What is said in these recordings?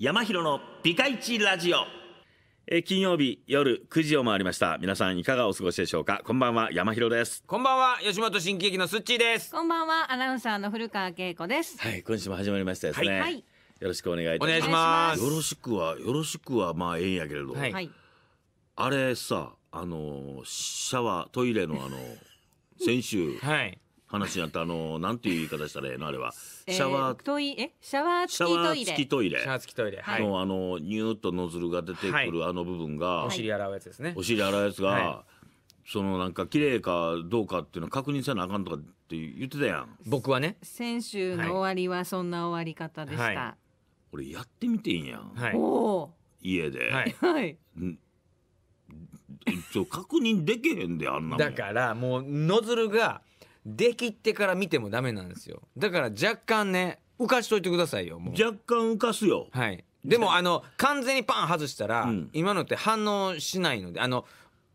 山広のピカイチラジオえ金曜日夜9時を回りました皆さんいかがお過ごしでしょうかこんばんは山広ですこんばんは吉本新喜劇のすっちーですこんばんはアナウンサーの古川恵子ですはい今週も始まりましたですね、はい、よろしくお願いいたしますよろしくはよろしくはまあええんやけれど、はい、あれさあのシャワートイレのあの 先週、はい、話になったあのなんていう言い方したらええのあれはシャワー、えー、トイレ、シャワーシャワー付きトイレシャワー付きトイレ、はい、のあのニューッとノズルが出てくるあの部分が、お尻洗うやつですねお尻洗うやつが、そのなんか綺麗かどうかっていうの確認せなあかんとかって言ってたやん僕はね先週の終わりはそんな終わり方でした、俺やってみてんやん、はい、お家で、はい、はいちょ確認できへんであんなだからもうノズルができてから見てもダメなんですよだから若干ね浮かしといてくださいよもう若干浮かすよはいでもあの完全にパン外したら、うん今のって反応しないのであの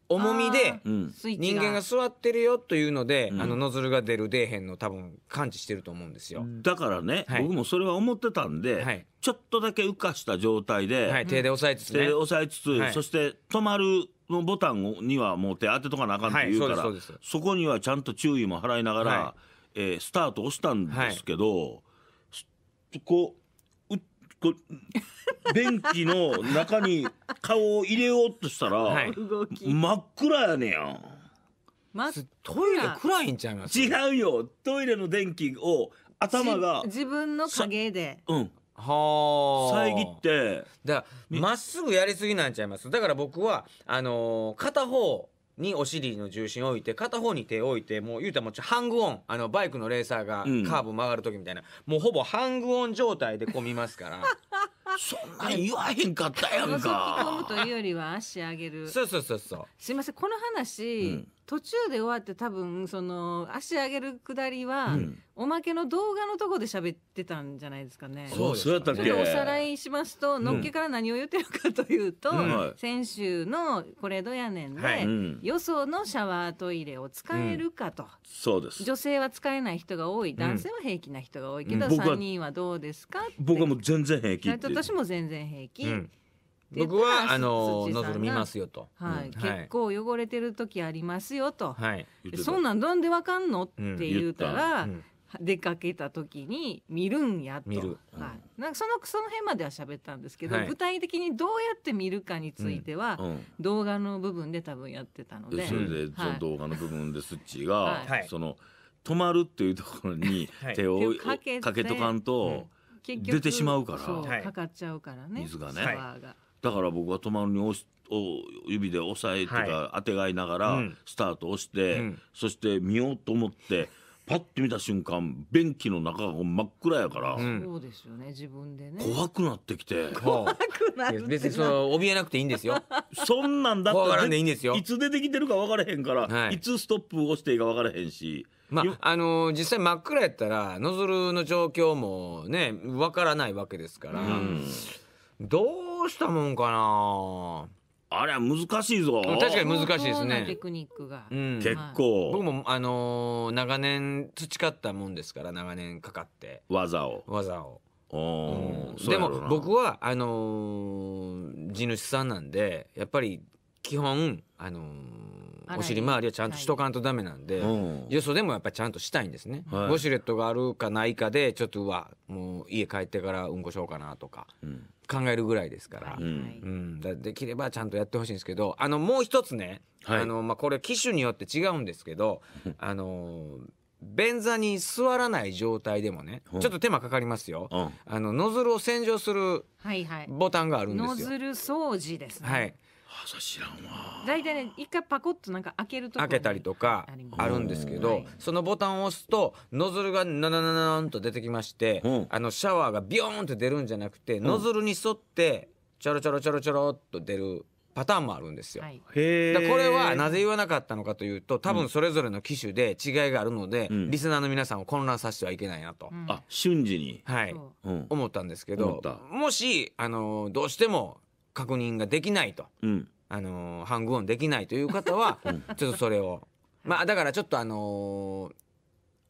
重みでうん人間が座ってるよというので、あのノズルが出る出えへんの多分感知してると思うんですよ、だからね、はい僕もそれは思ってたんで、はいちょっとだけ浮かした状態で、はい手で押さえつつ手で押さえつつ、はいそして止まるのボタンにはもう手当てとかなあかんって言うから、はい、そそこにはちゃんと注意も払いながら、はい、えー、スタート押したんですけど、はい、こううこう便器の中に顔を入れようとしたら、はい、真っ暗やねやま、トイレ暗いんちゃいます違うよトイレの電気を頭が自分の影でうんはあ遮ってだまっすぐやりすぎなんちゃいますだから僕はあのー片方にお尻の重心を置いて片方に手を置いてもう言うたらもうちハングオンあのバイクのレーサーがカーブ曲がる時みたいな、もうほぼハングオン状態でこう見ますから そんなに言わへんかったやん覗というよりは足上げるそうそうそうそうすいませんこの話、うん途中で終わって多分その足上げるくだりは、うんおまけの動画のとこで喋ってたんじゃないですかね。そうそうやったっけ。おさらいしますと、のっけから何を言ってるかというと、うん先週のこれどやねんで、はいよそのシャワートイレを使えるかと、そうです。女性は使えない人が多い、男性は平気な人が多いけど、うん三人はどうですかって。僕はもう全然平気って私も全然平気。うん僕はあのノズ見ますよと、はい、うん、結構汚れてる時ありますよと、はい、そんなんなんでわかんのって言うたら、うんたうん、出かけた時に見るんやと見る、はい、なんかそのその辺までは喋ったんですけど、はい、具体的にどうやって見るかについては、動画の部分で多分やってたのでそれで、その動画の部分でスッチーが、その止まるっていうところに手を、かけかけとかんと。出てしまうから、かかっちゃうからね水がね、はい、だから僕は止まるに押しを指で押さえてか、当てがいながらスタートをして、うん、そして見ようと思ってパッて見た瞬間便器の中が真っ暗やから、そうですよね自分でね怖くなってきて 怖くなって別にその怯えなくていいんですよそんなんだったらいいつ出てきてるか分からへんから、はい、いつストップ押していいか分からへんしまあ、あのー、実際真っ暗やったらノズルの状況もね分からないわけですから、うん、どうしたもんかなあれは難しいぞ確かに難しいですねテクニックが、うん、結構僕もあのー、長年培ったもんですから長年かかって技を技をうん、でも僕はあのー、地主さんなんでやっぱり基本あのーお尻周りはちゃんとしとかんとダメなんで、よそでもやっぱりちゃんとしたいんですね、ウォシュレットがあるかないかでちょっとうわもう家帰ってからうんこしようかなとか、考えるぐらいですから、うんだできればちゃんとやってほしいんですけどあのもう一つね、あのまあ、これ機種によって違うんですけどあの便座に座らない状態でもね、ちょっと手間かかりますよ、あのノズルを洗浄するボタンがあるんですよ、ノズル掃除ですはい朝知らんわ大体ね一回パコッとなんか開けると開けたりとかあるんですけど、そのボタンを押すとノズルがナナナナンと出てきまして、うん、あのシャワーがビヨーンと出るんじゃなくて、うん、ノズルに沿ってちょろちょろちょろちょろっと出るパターンもあるんですよ。はい、これはなぜ言わなかったのかというと多分それぞれの機種で違いがあるので、うん、リスナーの皆さんを混乱させてはいけないなと、うん、あ瞬時に、はい思ったんですけどもしあのどうしても確認ができないと、うんあのーハングオンできないという方は、ちょっとそれをまあだからちょっとあのー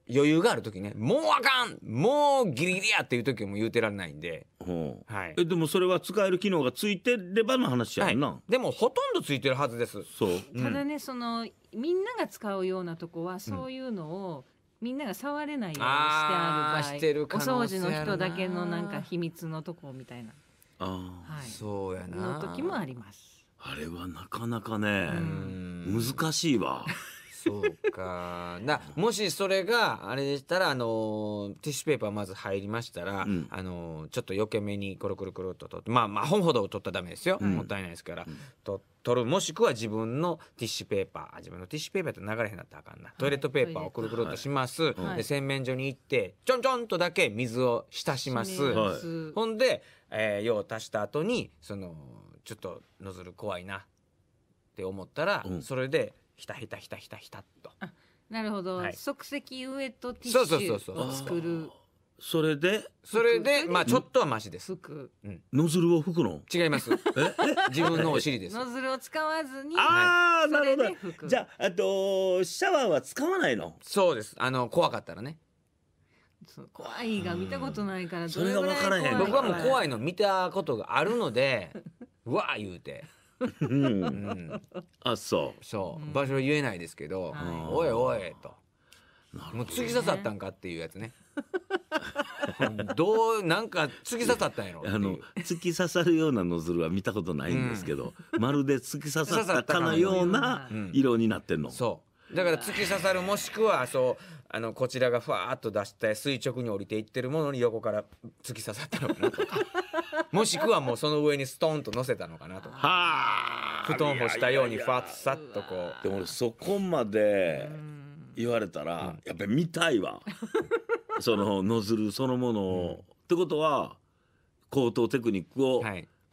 余裕がある時ねもうあかんもうギリギリやっていう時も言うてられないんで、はいえでもそれは使える機能がついてればの話やはいんな、、でもほとんどついてるはずです。そうただねそのみんなが使うようなとこはそういうのを、みんなが触れないようにしてある場合してるなお掃除の人だけのなんか秘密のとこみたいなああ、はい、そうやなの時もありますあれはなかなかね難しいわそうかなもしそれがあれでしたらあのティッシュペーパーまず入りましたら、うん、あのちょっと余計めにコロコロコロっと取ってまあまあ本ほど取ったらダメですよ、うん、もったいないですから、うん、取るもしくは自分のティッシュペーパー自分のティッシュペーパーって流れへんなったらあかんな、トイレットペーパーをくるくるっとします、はい、で洗面所に行ってちょんちょんとだけ水を浸します、はい、ほんで、えー、用を足した後にそのちょっとノズル怖いなって思ったら、それでひたひたひたひたひたっとなるほど、はい即席ウエットティッシそうそうそうそうを作るそれでそれでまあちょっとはマシです服ノズルを吹くの違います自分のお尻ですノズルを使わずにああ、なるほそれでどじゃああとシャワーは使わないのそうですあの怖かったらね怖いが見たことないからそれがからい怖い僕はもう怖いの見たことがあるのでうわー言うてうんあそうそう場所は言えないですけど「おいおい」と。もう突き刺さったんかっていうやつね。どうなんか突き刺さったんやろあの突き刺さるようなノズルは見たことないんですけど、まるで突き刺さったかのような色になってんの。そうだから突き刺さるもしくはそうあのこちらがふわっと出して垂直に降りていってるものに横から突き刺さったのかなとか もしくはもうその上にストンと乗せたのかなとかはあ布団干したようにふわっとさっとこうでも俺そこまで言われたら、やっぱり見たいわ そのノズルそのものを、うん、ってことは高等テクニックを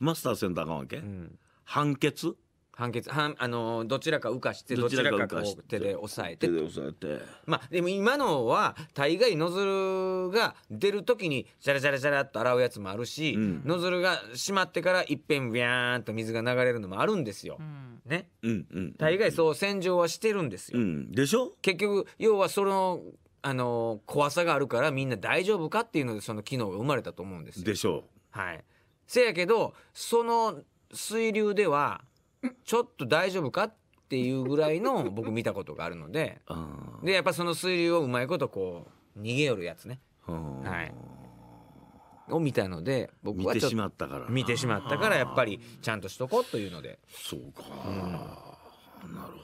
マスターせんとあかんわけ、うん、判決判決判あのどちらか羽かしてどちらかこう手で押さえて手で押さえてまあでも今のは大概ノズルが出るときにジャラジャラジャラっと洗うやつもあるし、うん、ノズルが閉まってからいっぺんビャーンと水が流れるのもあるんですよ。うん、ね、うんうん、大概そう洗浄はしてるんですよ。うん、でしょ結局要はそのあの怖さがあるからみんな大丈夫かっていうのでその機能が生まれたと思うんですよ。でしょう。はい、せやけどその水流ではちょっと大丈夫かっていうぐらいの 僕見たことがあるのででやっぱその水流をうまいことこう逃げよるやつね、はい、を見たので僕は見てしまったから見てしまったからやっぱりちゃんとしとこうというのでそうか、うん、なるほ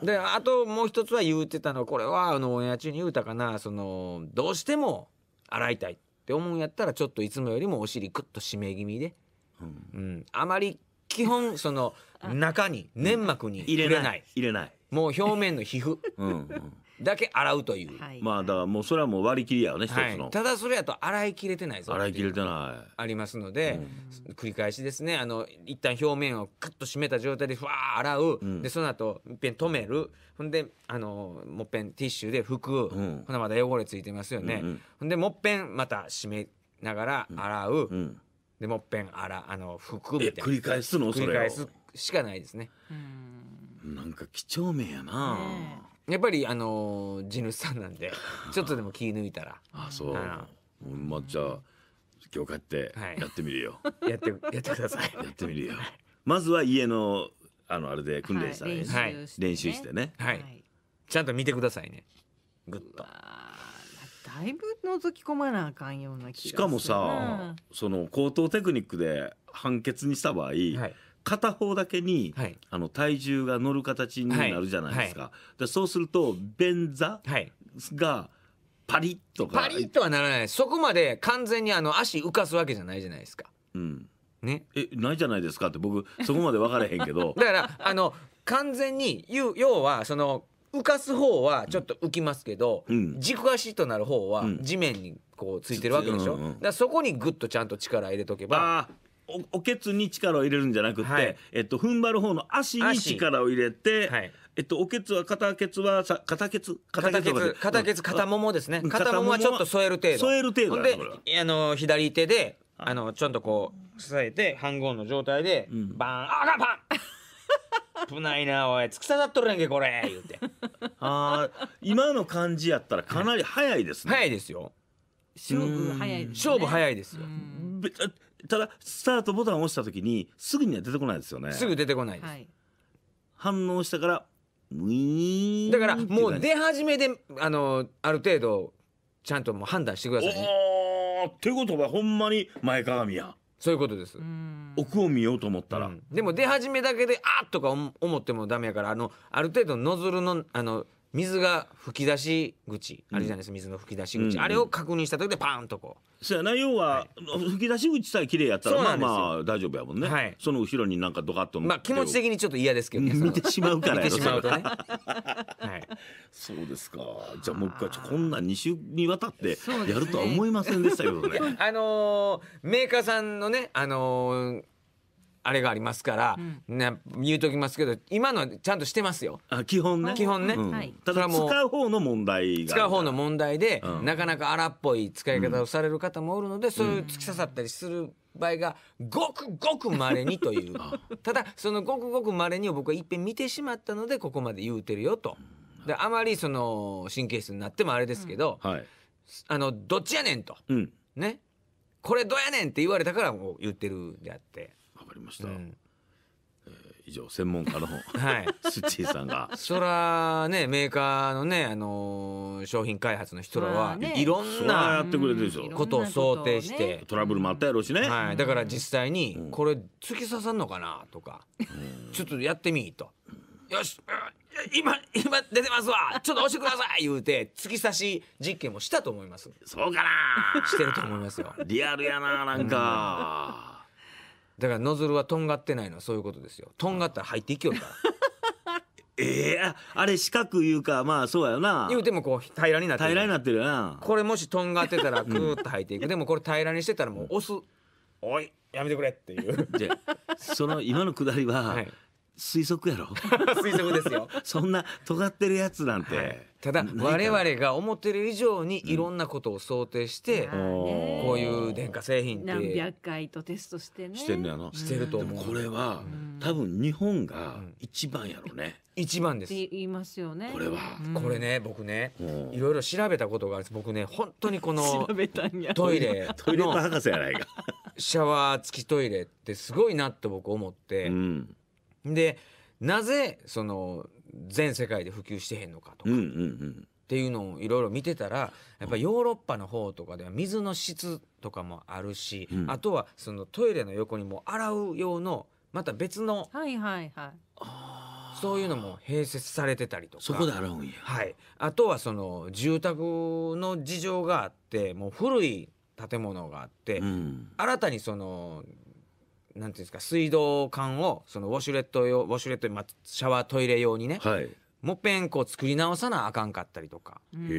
どであともう一つは言うてたのこれはあのオンエア中に言うたかなそのどうしても洗いたいって思うんやったらちょっといつもよりもお尻クッと締め気味で、うん、うん、あまり基本その中に粘膜に入れない入れないもう表面の皮膚うんうんだけ洗うという、はいまあだからもうそれはもう割り切りやよね一つはいのただそれやと洗い切れてないぞ洗い切れてなありますので、繰り返しですねあの一旦表面をカッと締めた状態でふわー洗う、んでその後いっぺん止めるほんであのもっぺんティッシュで拭く、んほなまだ汚れついてますよね、うんうんほんでもっぺんまた締めながら洗う、うんでもっぺん洗あの拭くみたいな繰り返すのそれを繰り返すしかないですね。なんか几帳面やな、やっぱりあの地主さんなんで ちょっとでも気抜いたらあそう、まあじゃ今日買ってやってみるよ、やってやってください やってみるよまずは家のあのあれで訓練したら、ねい、練習してね,、はい、ちゃんと見てくださいねグッとだいぶ覗き込まなあかんような気がしかもさその高等テクニックで判決にした場合、はい片方だけに、はい、あの体重が乗る形になるじゃないですか、はい、でそうすると便座がパリッとパリッとはならないそこまで完全にあの足浮かすわけじゃないじゃないですか。うんね、えないじゃないですかって僕そこまで分からへんけど だからあの完全に要はその浮かす方はちょっと浮きますけど、うん、軸足となる方は地面にこうついてるわけでしょ、うん、だからそこにグッとちゃんと力入れとけばおけつに力を入れるんじゃなくて、はい、えっと、踏ん張る方の足に力を入れて、はい、えっと、おけつは片けつはさ片けつ片けつ片けつ片ももですね片ももはちょっと添える程度添える程度であの左手であのちょっとこう支えて半合の状態で、うん、バーンあがパン危ないなおい突き刺さっとるやんけこれ言うて ああ今の感じやったらかなり早いですね、早いですよ勝負早いです、ね、勝負早いですよただスタートボタンを押した時にすぐには出てこないですよねすぐ出てこないです、はい反応したからウィーンだからもう出始めであのある程度ちゃんともう判断してくださいねおってことはほんまに前かがみやそういうことです、奥を見ようと思ったら、うんでも出始めだけであっとか思思ってもダメやからあのある程度ノズルのあの水が吹き出し口あるじゃないですか、水の吹き出し口、うんあれを確認した時でパーンとこうそうやな要は、吹き出し口さえ綺麗やったらまあまあ大丈夫やもんね、はいその後ろになんかドカッとまあ気持ち的にちょっと嫌ですけどね見てしまうからやろてしまうとねはいそうですかじゃあもう一回こんな2週にわたってやるとは思いませんでしたけどね あのーメーカーさんのね、あのーあれがありますから、ね、言うときますけど今のちゃんとしてますよあ基本ね基本ね、うん、ただもう使う方の問題が。使う方の問題で、うん、なかなか荒っぽい使い方をされる方もおるので、そういう突き刺さったりする場合がごくごくまれにというただそのごくごくまれにを僕はいっぺん見てしまったのでここまで言うてるよと。であまりその神経質になってもあれですけど、うんはい、あのどっちやねんと、うん、ねこれどやねんって言われたからもう言ってるであってりました、うんえー、以上専門家の、はい、スッチーさんがそらねメーカーのね、あのー商品開発の人らまはあねいろんなことを想定して、トラブルもあったやろうしね、はい、だから実際にこれ突き刺さんのかなとか、ちょっとやってみーと。よしうん今今出てますわちょっと押してください言うて突き刺し実験もしたと思いますそうかなしてると思いますよリアルやななんか、だからノズルはとんがってないのはそういうことですよとんがったら入っていきよるから ええあれ四角いうかまあそうやな言うてもこう平らになって平らになってるよなこれもしとんがってたらクーッと入っていく、でもこれ平らにしてたらもう押す「おいやめてくれ」っていう じゃその今のくだりは、はい推測やろ 推測ですよそんな尖ってるやつなんて、はい、ただ我々が思ってる以上にいろんなことを想定して、うん、こういう電化製品って何百回とテストしてねしてるやろしてると思う、これは、多分日本が一番やろね、うん、一番です言いますよねこれは、これね僕ねいろいろ調べたことがあるんです僕ね本当にこのトイレ トイレ博士やないかシャワー付きトイレってすごいなって僕思って、うんでなぜその全世界で普及してへんのかとか、うんうんうんっていうのをいろいろ見てたらやっぱヨーロッパの方とかでは水の質とかもあるし、うん、あとはそのトイレの横にも洗う用のまた別の、はいはいはい、そういうのも併設されてたりとかそこで洗うんや、はい、あとはその住宅の事情があってもう古い建物があって、うん、新たにそのなんていうんですか水道管をそのウォシュレット用ウォシュレット、まあ、シャワートイレ用にね、はい、もっぺんこう作り直さなあかんかったりとかで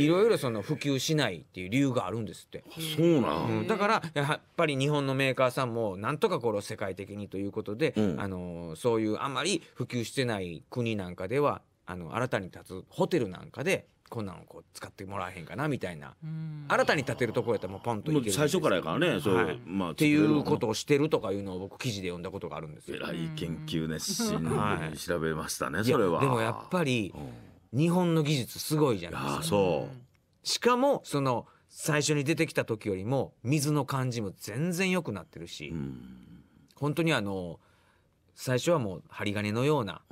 いろいろその普及しないっていう理由があるんですってそうなん、うん、だからやっぱり日本のメーカーさんもなんとかこれを世界的にということで、うん、あのそういうあまり普及してない国なんかではあの新たに建つホテルなんかでこんなのこう使ってもらえへんかなみたいな新たに建てるとこやったらもうポンといける最初からやからねそう、はい、まあ、っていうことをしてるとかいうのを僕記事で読んだことがあるんですよ。えらい研究熱心に調べましたね、それは。でもやっぱり日本の技術すごいじゃないですか。しかもその最初に出てきた時よりも水の感じも全然良くなってるし、ん、本当にあの最初はもう針金のような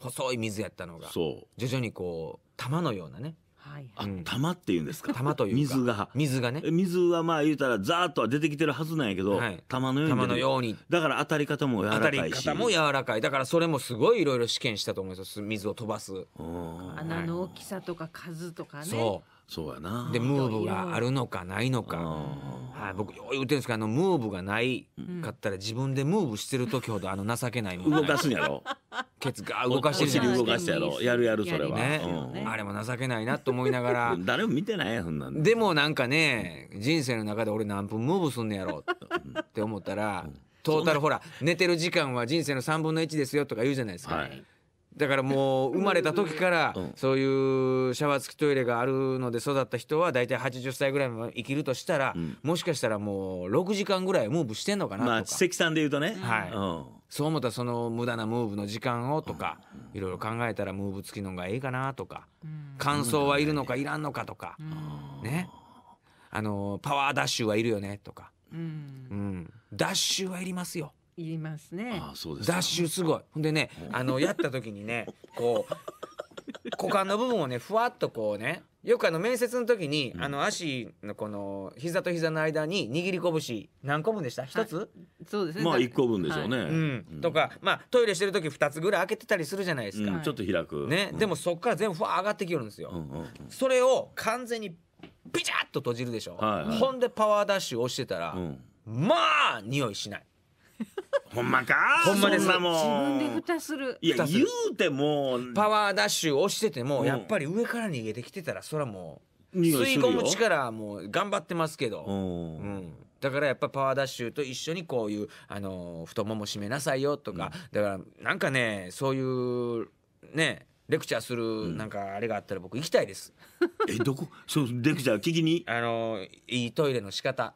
細い水やったのが徐々にこう。玉のようなねはいあ、玉っていうんですか。玉というか水が。水がね。水はまあ言うたらザーッとは出てきてるはずなんやけど、はい、玉のように。玉のように。だから当たり方も柔らかい当たり方も柔らかい。だからそれもすごいいろいろ試験したと思います。水を飛ばす。穴の大きさとか数とかね。そう。そうやなでムーブがあるのかないのか、はい、僕よう言うてるんですけどあのムーブがないかったら自分でムーブしてる時ほどあの情けない動かすんやろケツが動かしてるお尻動かしてやろやるやるそれは、ねあれも情けないなと思いながら 誰も見てないやそんなんでもなんかね人生の中で俺何分ムーブすんねやろって思ったら、トータルほら寝てる時間は人生の3分の1ですよとか言うじゃないですか、はいだからもう生まれた時からそういうシャワー付きトイレがあるので育った人は大体80歳ぐらいまで生きるとしたら、もしかしたらもう6時間ぐらいムーブしてんのかなとか、まあ、関さんで言うとね、はい、うん、そう思ったらその無駄なムーブの時間をとか、いろいろ考えたらムーブ付きのがええかなとか、感想はいるのかいらんのかとか、ねあのパワーダッシュはいるよねとか、うんダッシュはいりますよ。いりますねあそうですかダッシュすごいほんでねあのやった時にねこう 股間の部分をねふわっとこうねよくあの面接の時に、あの足のこの膝と膝の間に握り拳何個分でした一つ、そうですねまあ一個分でしょうね、うん、とかまあトイレしてる時二つぐらい開けてたりするじゃないですか、ちょっと開くね、でもそこから全部ふわ上がってきるんですよ、それを完全にピチャッと閉じるでしょ、はほんでパワーダッシュをしてたら、まあ匂いしない ほんまかほんまですなもん自分で蓋するいや言うてもパワーダッシュをしてても、うんやっぱり上から逃げてきてたらそらもう吸い込む力もう頑張ってますけど、うんだからやっぱパワーダッシュと一緒にこういう、あの太もも締めなさいよとか、だからなんかねそういうねレクチャーするなんかあれがあったら僕行きたいです、えどこそうレクチャー聞きにあのいいトイレの仕方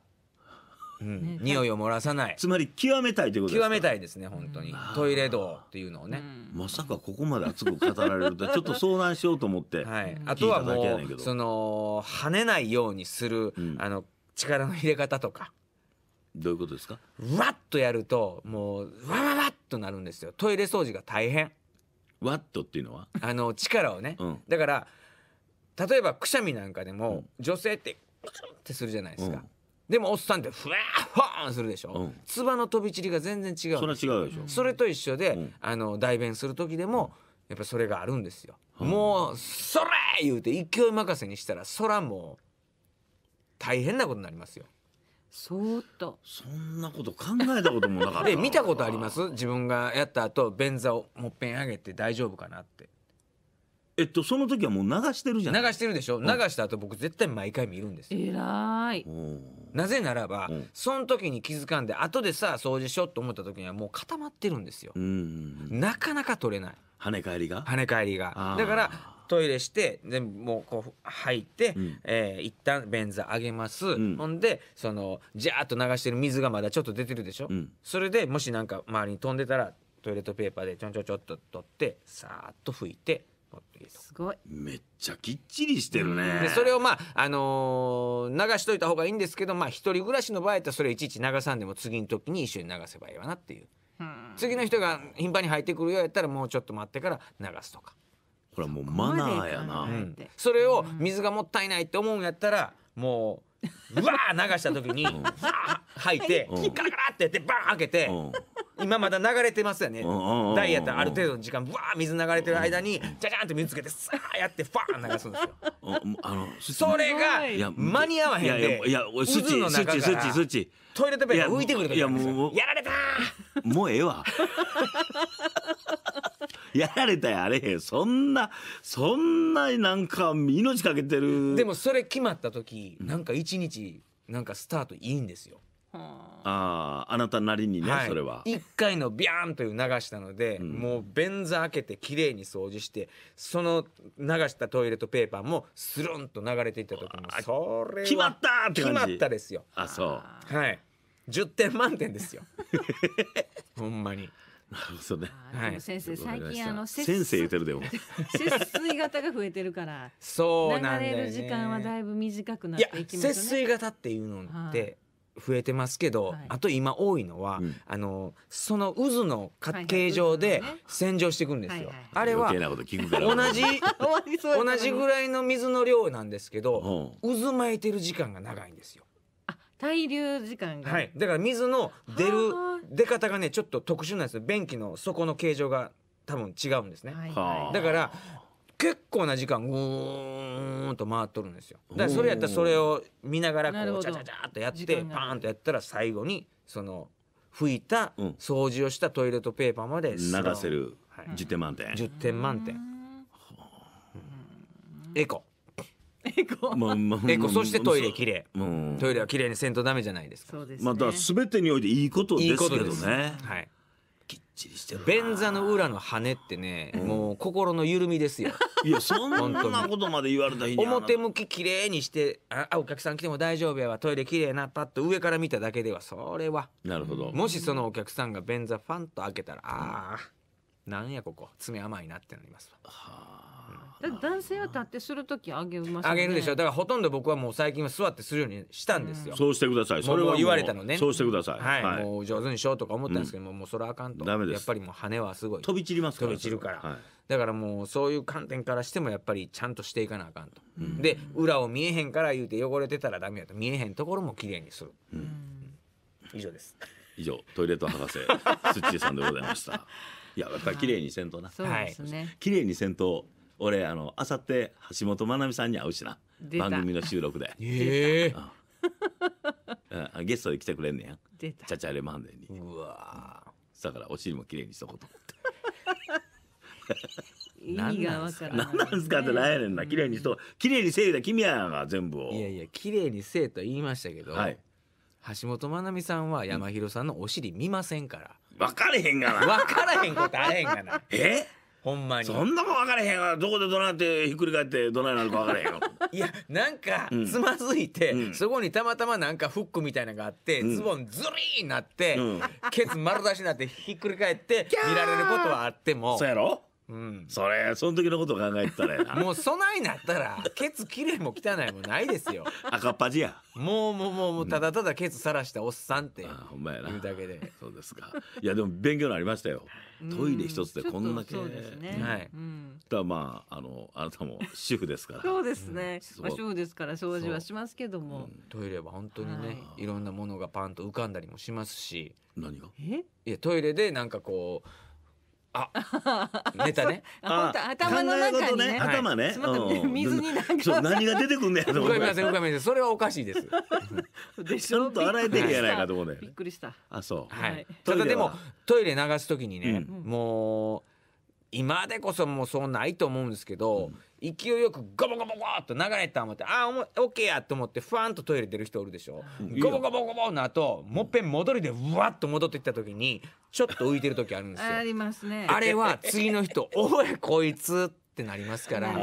うん匂いを漏らさないつまり極めたいということです極めたいですね本当にトイレ道っていうのをね、まさかここまで熱く語られると ちょっと相談しようと思って、はい、あとは聞いただけやねんけどうその跳ねないようにする、うんあの力の入れ方とかどういうことですかわっとやるともうわわわっとなるんですよトイレ掃除が大変わっとっていうのはあの力をね、うんだから例えばくしゃみなんかでも、女性ってクシャンってするじゃないですか、うんでもおっさんってふわーンするでしょ、うん、唾の飛び散りが全然違うそれ違うでしょそれと一緒で、うん、あの代弁する時でもやっぱそれがあるんですよ、うん、もう「それ!」言うて勢い任せにしたらそらもう大変なことになりますよそうとそんなこと考えたこともなかった で見たことあります自分がやった後便座をもっぺん上げて大丈夫かなってえっとその時はもう流してるじゃん。流してるでしょ流した後僕絶対毎回見るんですよえらいなぜならば、ん、その時に気づかんで後でさ掃除しようと思った時にはもう固まってるんですよ、なかなか取れない跳ね返りが跳ね返りがだからトイレして全部もうこう吐いて、うん、えー、一旦便座上げます、うん、ほんでそのジャーッと流してる水がまだちょっと出てるでしょ、うん、それでもしなんか周りに飛んでたらトイレットペーパーでちょんちょんちょっと取ってさーっと拭いてすごいめっちゃきっちりしてるね、でそれをまああのー流しといた方がいいんですけどまあ一人暮らしの場合は、っそれいちいち流さんでも次の時に一緒に流せばいいわなっていううん次の人が頻繁に入ってくるようやったらもうちょっと待ってから流すとか、これはもうマナーやな、うんそれを水がもったいないって思うんやったらもううわー流した時に吐いてガラガラってやってバーン開けてうん今まだ流れてますよねダイヤってある程度の時間わあ、水流れてる間にじゃじゃんとて水つけてさあやってファーン流すんですよそれが間に合わへんいやいやスの中からスチスチトイレットペーパー浮いてくる時やられたもうええわ やられたやあれへんそんなそんなになんか命かけてるでもそれ決まった時なんか一日なんかスタートいいんですよあああなたなりにね、はい、それは1回のビャーンという流したので、うん、もう便座開けてきれいに掃除してその流したトイレットペーパーもスルンと流れていった時もそれ決まったって感じ決まったですよあそうはい10点満点ですよ ほんまに。なるほどね。はい、先生、最近あの先生言ってるでも。節水型が増えてるから。そうなんだよ、ね、流れる時間はだいぶ短くなっていきます、ね、節水型っていうのって、増えてますけど、はい、あと今多いのは、うん、あのその渦の形状で洗浄していくんですよ。はいはい、あれは同じ 同じぐらいの水の量なんですけど、渦巻いてる時間が長いんですよ。滞留時間が、はい、だから水の出る出方がねちょっと特殊なんですよ便器の底の形状が多分違うんですね、はいはい、だから結構な時間うーんと回っとるんですよだからそれやったらそれを見ながらこうチャチャチャとやってパーンとやったら最後にその拭いた掃除をしたトイレットペーパーまで流せる、は10点満点10点満点エコエコ、エコそしてトイレきれいトイレはきれいにせんとダメじゃないですかそうです、ね、まあだから全てにおいていいことですけどねはいちりしてる便座の裏の羽ってね、もう心の緩みですよいやそんなことまで言われたら日に表向き綺麗にしてあお客さん来ても大丈夫やわトイレ綺麗なパッと上から見ただけではそれはなるほどもしそのお客さんが便座ファンと開けたらああなんやここ爪甘いなってなりますはあ男性は立ってする時あげますねあげるでしょだからほとんど僕はもう最近は座ってするようにしたんですよ、そうしてくださいそれもは言われたのねそうしてくださいはい、もう上手にしようとか思ったんですけど、もうもうそれはあかんとダメですやっぱりもう羽はすごい飛び散りますから飛び散るから、はいだからもうそういう観点からしてもやっぱりちゃんとしていかなあかんと、うん、で裏を見えへんから言うて汚れてたらダメやと見えへんところもきれいにする、うん、以上です以上トイレット博士スッチーさんでございましたいややっぱり綺麗にせんとなそうですね、綺麗にせんと俺あのさって橋本まなみさんに会うしな番組の収録で、ええうんゲストで来てくれんねや出たチャチャレマンデーにうわだからお尻も綺麗にしとこうと思って何 がわからない何なんすかってなんやねんな綺麗にしと綺麗にせいだ君やが全部をいやいや綺麗にせえと言いましたけど、はい橋本まなみさんは山広さんのお尻見ませんから、分かれへんがな分からへんことあれへんがなえほんまにそんなもん分からへんわどこでどなってひっくり返ってどないなるか分からへんよ いやなんかつまずいて、うんそこにたまたまなんかフックみたいなのがあって、ズボンズリーになって、うんケツ丸出しになってひっくり返って見られることはあってもそうやろうん、それその時のことを考えてたらやな もうそないなったらケツ綺麗も汚いもないですよ赤っ端やもうもうもうもうただただケツさらしたおっさんって、ほんまやな言うだけでそうですかいやでも勉強になりましたよトイレ一つでこんだけそうですね、はい、うん、だまああのあなたも主婦ですからそうですね、まあ、主婦ですから掃除はしますけども、トイレは本当にね、い、ろんなものがパンと浮かんだりもしますし何がえいやトイレでなんかこうあ、ネタね。あ本当頭の中にね。ね頭ね。水にそう何が出てくんねやと思って。ごめんなさい、ごめんなさい。それはおかしいです。でちゃんと洗えてるやないかと思うね。びっくりした。あ、そう。はい。ただでもトイレ流すときにね、もう。今でこそもうそうないと思うんですけど、うん、勢いよくゴボゴボゴっと流れた思ってああオッケーやと思ってふわんとトイレ出る人おるでしょ、うん、ゴボゴボゴボの後もっぺん戻りでうわっと戻ってきた時にちょっと浮いてる時あるんですよありますねあれは次の人「おいこいつ」ってなりますから、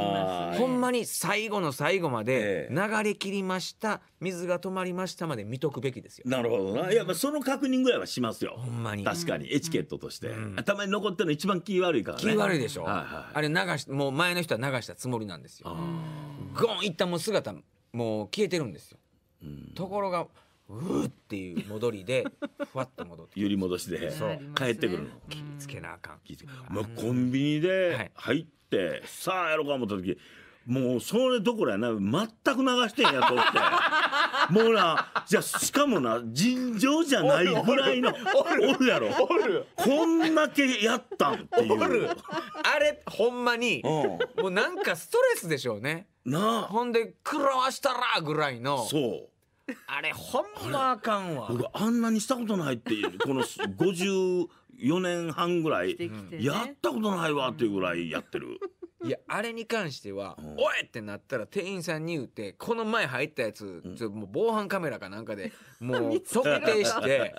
ほんまに最後の最後まで流れ切りました、水が止まりましたまで見とくべきですよ。なるほどな。いや、まあ、その確認ぐらいはしますよ。ほんまに。確かに、エチケットとして。うん、たに残ってるの一番気悪いからね。気悪いでしょ。はいはい、あれ流し、もう前の人は流したつもりなんですよ。ゴンいったもう姿、もう消えてるんですよ。うん、ところが、うっていう戻りで ふわっと戻って揺り戻しで帰ってくるの気付けなあかん気付けもうコンビニで入っってさあやろうか思った時もうそれどころやな全く流してんやとってもうなじゃしかもな尋常じゃないぐらいのおるやろこんだけやったんっていうあれほんまに、うん、もうなんかストレスでしょうねなあほんで苦労したらぐらいのそうあれほんまあかんわ僕あんなにしたことないってこの50 4年半ぐらいやったことないわっていうぐらいやってる。いや、あれに関しては、おいってなったら店員さんに言うて、この前入ったやつ、ちょもう防犯カメラかなんかで、もう特定して、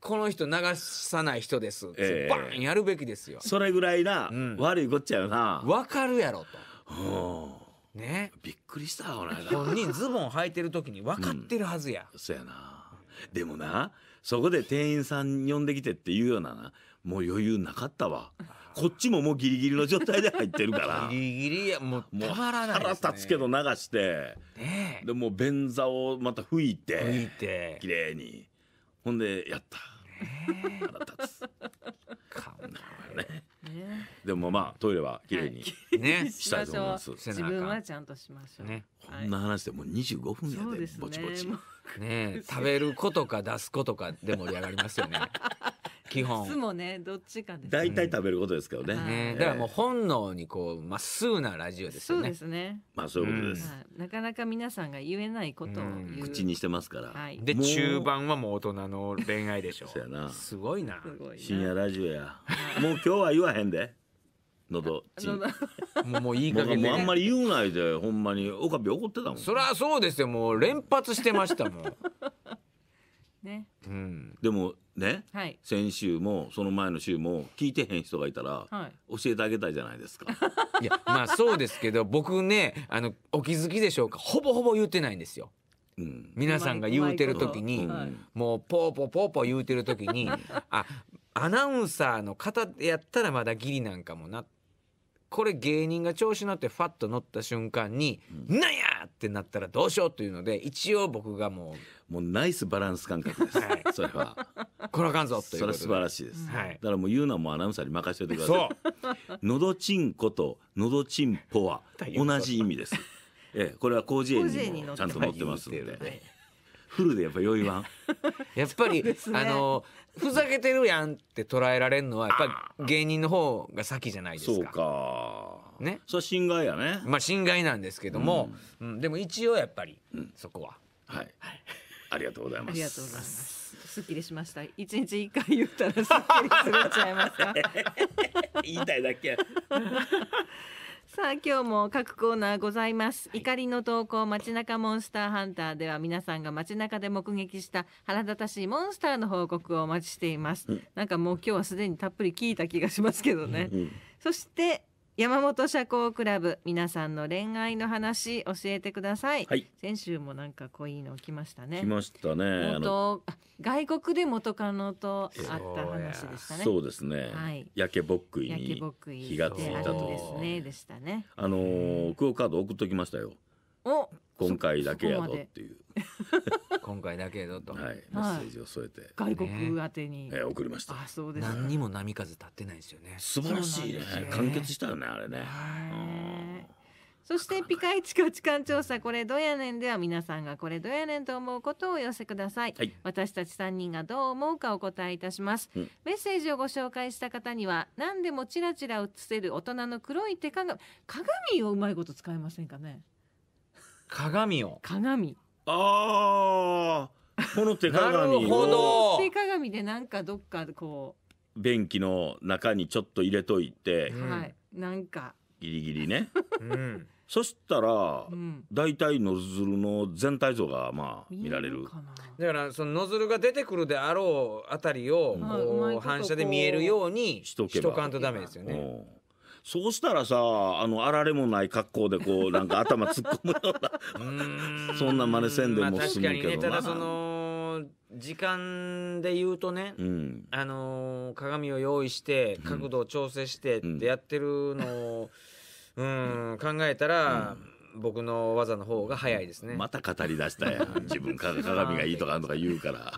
この人流さない人です。えー、バンやるべきですよ。それぐらいな、悪いこっちゃよな。わかるやろと。ね。びっくりしたこの間。本人ズボン履いてる時に分かってるはずや。うそやな。でもな、そこで店員さん呼んできてっていうようななもう余裕なかったわ。こっちももうギリギリの状態で入ってるから ギリギリやもうたま腹立つけど流して、ね、でもう便座をまた拭いて拭いて綺麗にほんでやった、腹立つかわねでもまあトイレは綺麗に、ねしたいと思います自分はちゃんとしましょうねこんな話でもう25分やで、ぼちぼち。ね 食べることか出すことかで盛り上がりますよね基本つもねどっちかです、ね、大体食べることですけどねだからもう本能にこうまっすぐなラジオですよねそうですねまあそういうことです、うん、なかなか皆さんが言えないことを、うん、口にしてますから、はい、で中盤はもう大人の恋愛でしょ そうやなすごいな深夜ラジオやもう今日は言わへんでどちんもうもういい加僕はもうあんまり言うないでほんまにかび怒ってたもんそりゃそうですよもう連発してましたもん、ねうん、でもねはい先週もその前の週も聞いてへん人がいたら教えてあげたいじゃないですか いやまあそうですけど僕ねあのお気づきでしょうかほぼほぼ言うてないんですようん皆さんが言うてる時に、もうポーポーポーポー言うてる時に あアナウンサーの方やったらまだギリなんかもなっこれ芸人が調子乗ってファッと乗った瞬間に「なんや!」ってなったらどうしようというので一応僕がもうもうナイスバランス感覚です、はい、それはこらかんぞというそれは素晴らしいです、はい、だからもう言うのはもうアナウンサーに任せてくださいのどちんことのどちんぽは同じ意味ですええ、これは広辞苑にもちゃんと載ってますんで。フルでやっぱ余裕はやっぱり、ね、あのふざけてるやんって捉えられるのはやっぱり芸人の方が先じゃないですか。そうか。ね。それは侵害やね。まあ侵害なんですけども、うん、でも一応やっぱり、そこは。はい。ありがとうございます。ありがとうございます。すっきりしました。一日一回言ったらすっきりするちゃいますか。言いたいだけ。さあ今日も各コーナーございます、はい、怒りの投稿街中モンスターハンターでは皆さんが街中で目撃した腹立たしいモンスターの報告をお待ちしています、うん、なんかもう今日はすでにたっぷり聞いた気がしますけどね、うんうん、そして山本社交クラブ皆さんの恋愛の話教えてください、はい、先週もなんか濃いの来ましたね来ましたね元外国で元カノとあった話でしたねそうですね、はい、やけぼっくいに火がついたとですねでしたねあのー、クオカード送っときましたよお今回だけやぞっていう 今回だけやぞと、はい、メッセージを添えて、はい、外国宛てに、ね、えー、送りましたあそうです何にも波風立ってないですよね素晴らしいね、ね、完結したよねあれねそしてピカイチ価値観調査これどやねんでは皆さんがこれどやねんと思うことをお寄せください、はい、私たち3人がどう思うかお答えいたします、うん、メッセージをご紹介した方には何でもちらちら映せる大人の黒い手鏡鏡をうまいこと使いませんかね鏡を鏡ああこ の手鏡をなるほど手鏡でなんかどっかこう便器の中にちょっと入れといて、うん、はいなんかギリギリね、うん、そしたら、うん、大体ノズルの全体像がまあ見られるだからそのノズルが出てくるであろうあたりを、うん、反射で見えるようにしとかんとダメですよね。そうしたらさあのあられもない格好でこうなんか頭突っ込むようなそんな真似せんでも進むけどな、まあ、ただその時間で言うとね、うん、あの鏡を用意して角度を調整してってやってるのを、うん、うん、考えたら、うん僕の技の方が早いですねまた語り出したやん自分か鏡がいいとかあんとか言うから。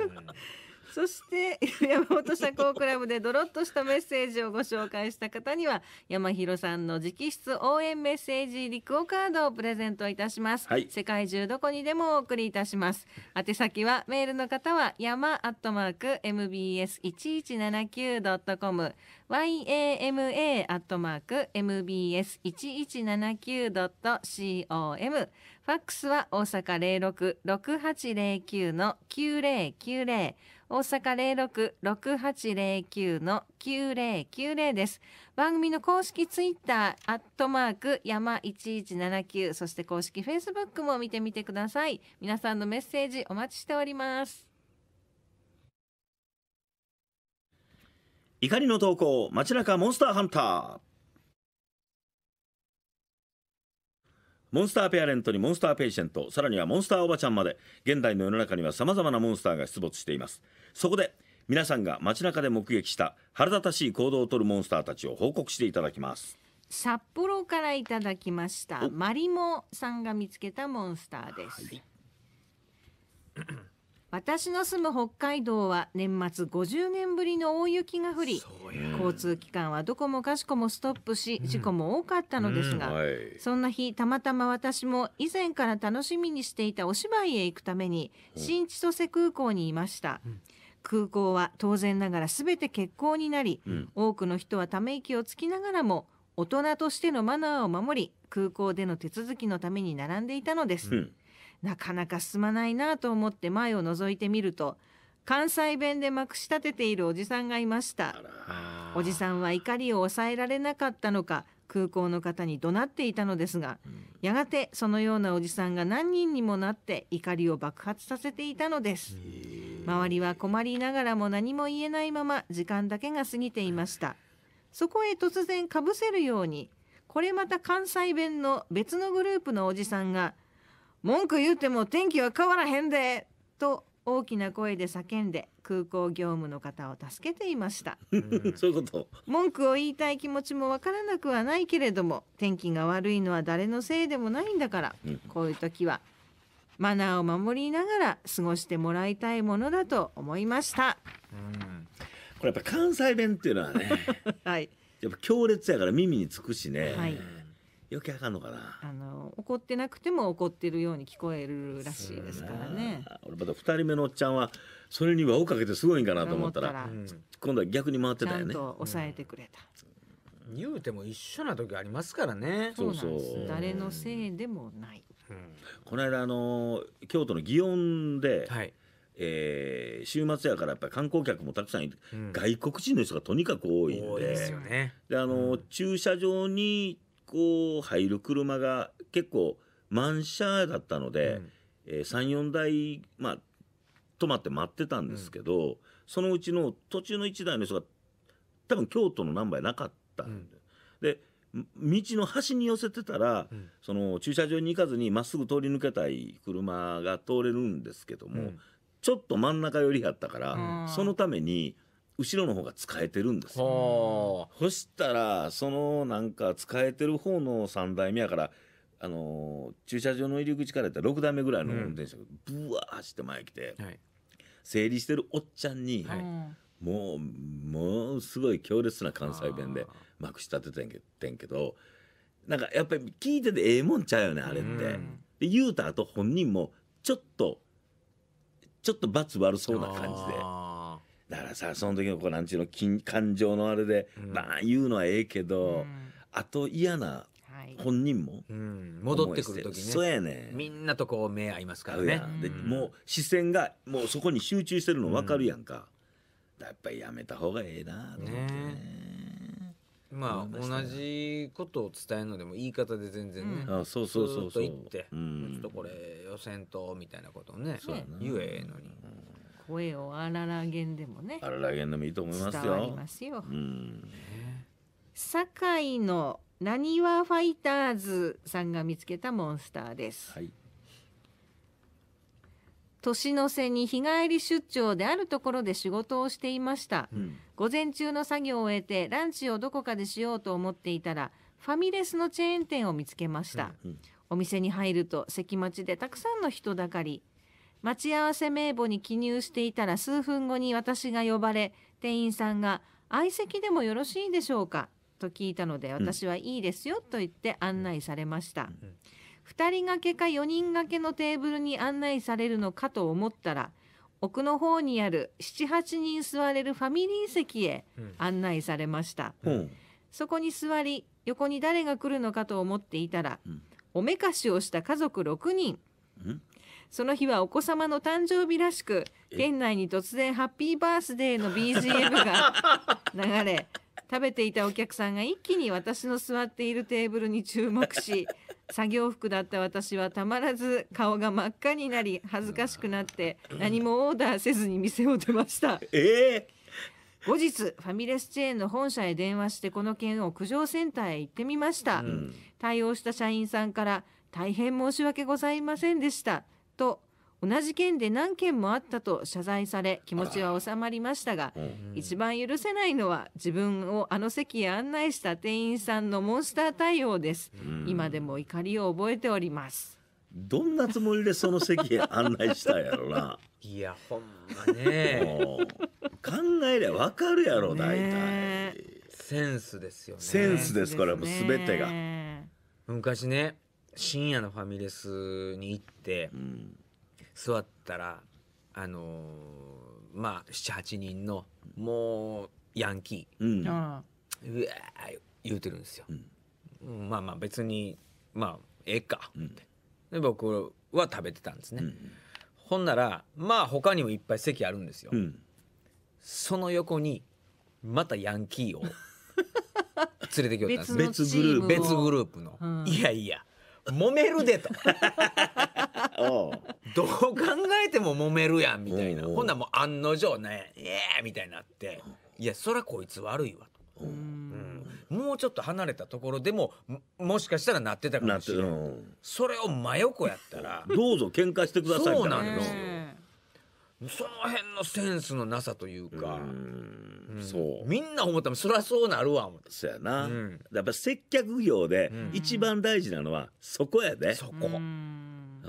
そして 山本社交クラブでドロッとしたメッセージをご紹介した方には山広さんの直筆応援メッセージリクオカードをプレゼントいたします、はい、世界中どこにでもお送りいたします宛先はメールの方は山アットマーク mbs1179.com yama アットマーク mbs1179.com ファックスは大阪066809の9090大阪066809の9090です。番組の公式ツイッター、アットマーク、山1179、そして公式フェイスブックも見てみてください。皆さんのメッセージお待ちしております。怒りの投稿、街中モンスターハンター。モンスターペアレントにモンスターペイシェントさらにはモンスターおばちゃんまで現代の世の中にはさまざまなモンスターが出没していますそこで皆さんが街中で目撃した腹立たしい行動をとるモンスターたちを報告していただきます札幌からいただきましたマリモさんが見つけたモンスターです、はい私の住む北海道は年末50年ぶりの大雪が降り交通機関はどこもかしこもストップし、うん、事故も多かったのですが、うんそんな日たまたま私も以前から楽しみにしていたお芝居へ行くために新千歳空港にいました。うん空港は当然ながら全て欠航になり、うん、多くの人はため息をつきながらも大人としてのマナーを守り空港での手続きのために並んでいたのです、うん、なかなか進まないなと思って前を覗いてみると関西弁でまくし立てているおじさんがいましたおじさんは怒りを抑えられなかったのか空港の方に怒鳴っていたのですが、やがてそのようなおじさんが何人にもなって怒りを爆発させていたのです周りは困りながらも何も言えないまま時間だけが過ぎていましたそこへ突然かぶせるようにこれまた関西弁の別のグループのおじさんが文句言うても天気は変わらへんでと大きな声で叫んで空港業務の方を助けていましたそういうこと文句を言いたい気持ちもわからなくはないけれども天気が悪いのは誰のせいでもないんだから、うん、こういう時はマナーを守りながら過ごしてもらいたいものだと思いました、うん、これやっぱ関西弁っていうのはね、はい、やっぱ強烈やから耳につくしね、はい余計あかんのかなあの怒ってなくても怒ってるように聞こえるらしいですからね俺また2人目のおっちゃんはそれに輪をかけてすごいんかなと思ったら今度は逆に回ってたよねちゃんと抑えてくれた、うん、言うても一緒な時ありますからねそうそう誰のせいでもない、うん、この間あの京都の祇園で、はいえー、週末やからやっぱ観光客もたくさんいる、うん、外国人の人がとにかく多いんで、すよ、ね、であの、うん、駐車場に校入る車が結構満車だったので、うん、えー、34台、まあ、止まって待ってたんですけど、うん、そのうちの途中の1台の人が多分京都のナンバーなかったんでうん、で道の端に寄せてたら、うん、その駐車場に行かずにまっすぐ通り抜けたい車が通れるんですけども、うん、ちょっと真ん中寄りやったから、そのために後ろの方が使えてるんですよ。そしたらそのなんか使えてる方の3代目やからあのー、駐車場の入り口からやったら6代目ぐらいの運転手がブワー走って前来て、整理してるおっちゃんに、はい、もうもうすごい強烈な関西弁でまくし立ててんけどなんかやっぱり聞いててええもんちゃうよねあれって。で言うた後本人もちょっとちょっと罰悪そうな感じで。だからさその時のこうなんちゅうの感情のあれで、まあ言うのはええけど、うん、あと嫌な本人も、うん、戻ってくる時ねそうやねみんなとこう目合いますからね、でもう視線がもうそこに集中してるの分かるやんか、やっぱりやめた方がええなと思ってねねまあ同じことを伝えるのでも言い方で全然ね、うん、あそうそうそうそうと言って、うん、ちょっとこれ予選とみたいなことをね言えのに、声をあららげんでもねあららげんでもいいと思いますよ。ますよ。うん、堺のなにわファイターズさんが見つけたモンスターです。はい、年の瀬に日帰り出張であるところで仕事をしていました、うん、午前中の作業を終えてランチをどこかでしようと思っていたらファミレスのチェーン店を見つけました、うんうん、お店に入ると関町でたくさんの人だかり待ち合わせ名簿に記入していたら数分後に私が呼ばれ店員さんが「相席でもよろしいでしょうか?」と聞いたので私はいいですよと言って案内されました、うん、2人掛けか4人掛けのテーブルに案内されるのかと思ったら奥の方にある78人座れるファミリー席へ案内されました、うん、そこに座り横に誰が来るのかと思っていたら、うん、おめかしをした家族6人、その日はお子様の誕生日らしく店内に突然ハッピーバースデーの BGM が流れ食べていたお客さんが一気に私の座っているテーブルに注目し作業服だった私はたまらず顔が真っ赤になり恥ずかしくなって何もオーダーせずに店を出ました。えー後日ファミレスチェーンの本社へ電話してこの件を苦情センターへ行ってみました、うん、対応した社員さんから大変申し訳ございませんでしたと同じ件で何件もあったと謝罪され気持ちは収まりましたが、一番許せないのは自分をあの席へ案内した店員さんのモンスター対応です、今でも怒りを覚えておりますどんなつもりでその席へ案内したやろな いやほんまね考えりゃわかるやろ大体、センスですよねセンスですからもう全てが、昔ね深夜のファミレスに行って座ったらあのー、まあ78人のもうヤンキー、うん、うわー言うてるんですよ、うん、まあまあ別にまあええか、うん、で僕は食べてたんですね、うん、ほんならまあ他にもいっぱい席あるんですよ、その横にまたヤンキーを連れてきよったんです 別グループの、いやいや揉めるでと どう考えても揉めるやんみたいな、うんほんなもう案の定ね「ええみたいになって「いやそらこいつ悪いわ」と、もうちょっと離れたところでももしかしたらなってたかもしれない、うん、それを真横やったらどうぞ喧嘩してくださいみたいなそうなんですよその辺のセンスのなさというか。うそうみんな思ったもそりゃそうなるわ思ってそうやな、うん、やっぱ接客業で一番大事なのはそこやで、そこん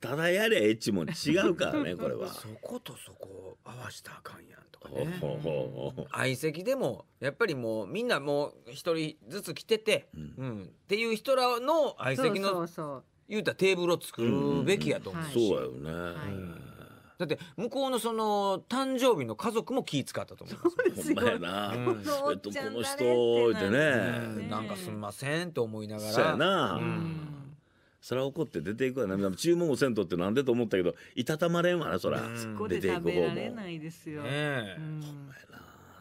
ただやれえっちも違うからね これはそことそこ合わしたあかんやんとかね相席でもやっぱりもうみんなもう一人ずつ来てて、うん、うん、っていう人らの相席のそうそうそう言うたらテーブルを作るべきやと思ううん、そうやよね、はいだって向こうのその誕生日の家族も気使ったと思いますよほんまやな、うんこの人でてねねなんかすみませんと思いながらそうやな、それは怒って出ていくわな注文をせんとってなんでと思ったけどいたたまれんわなそら、うん出ていく方もな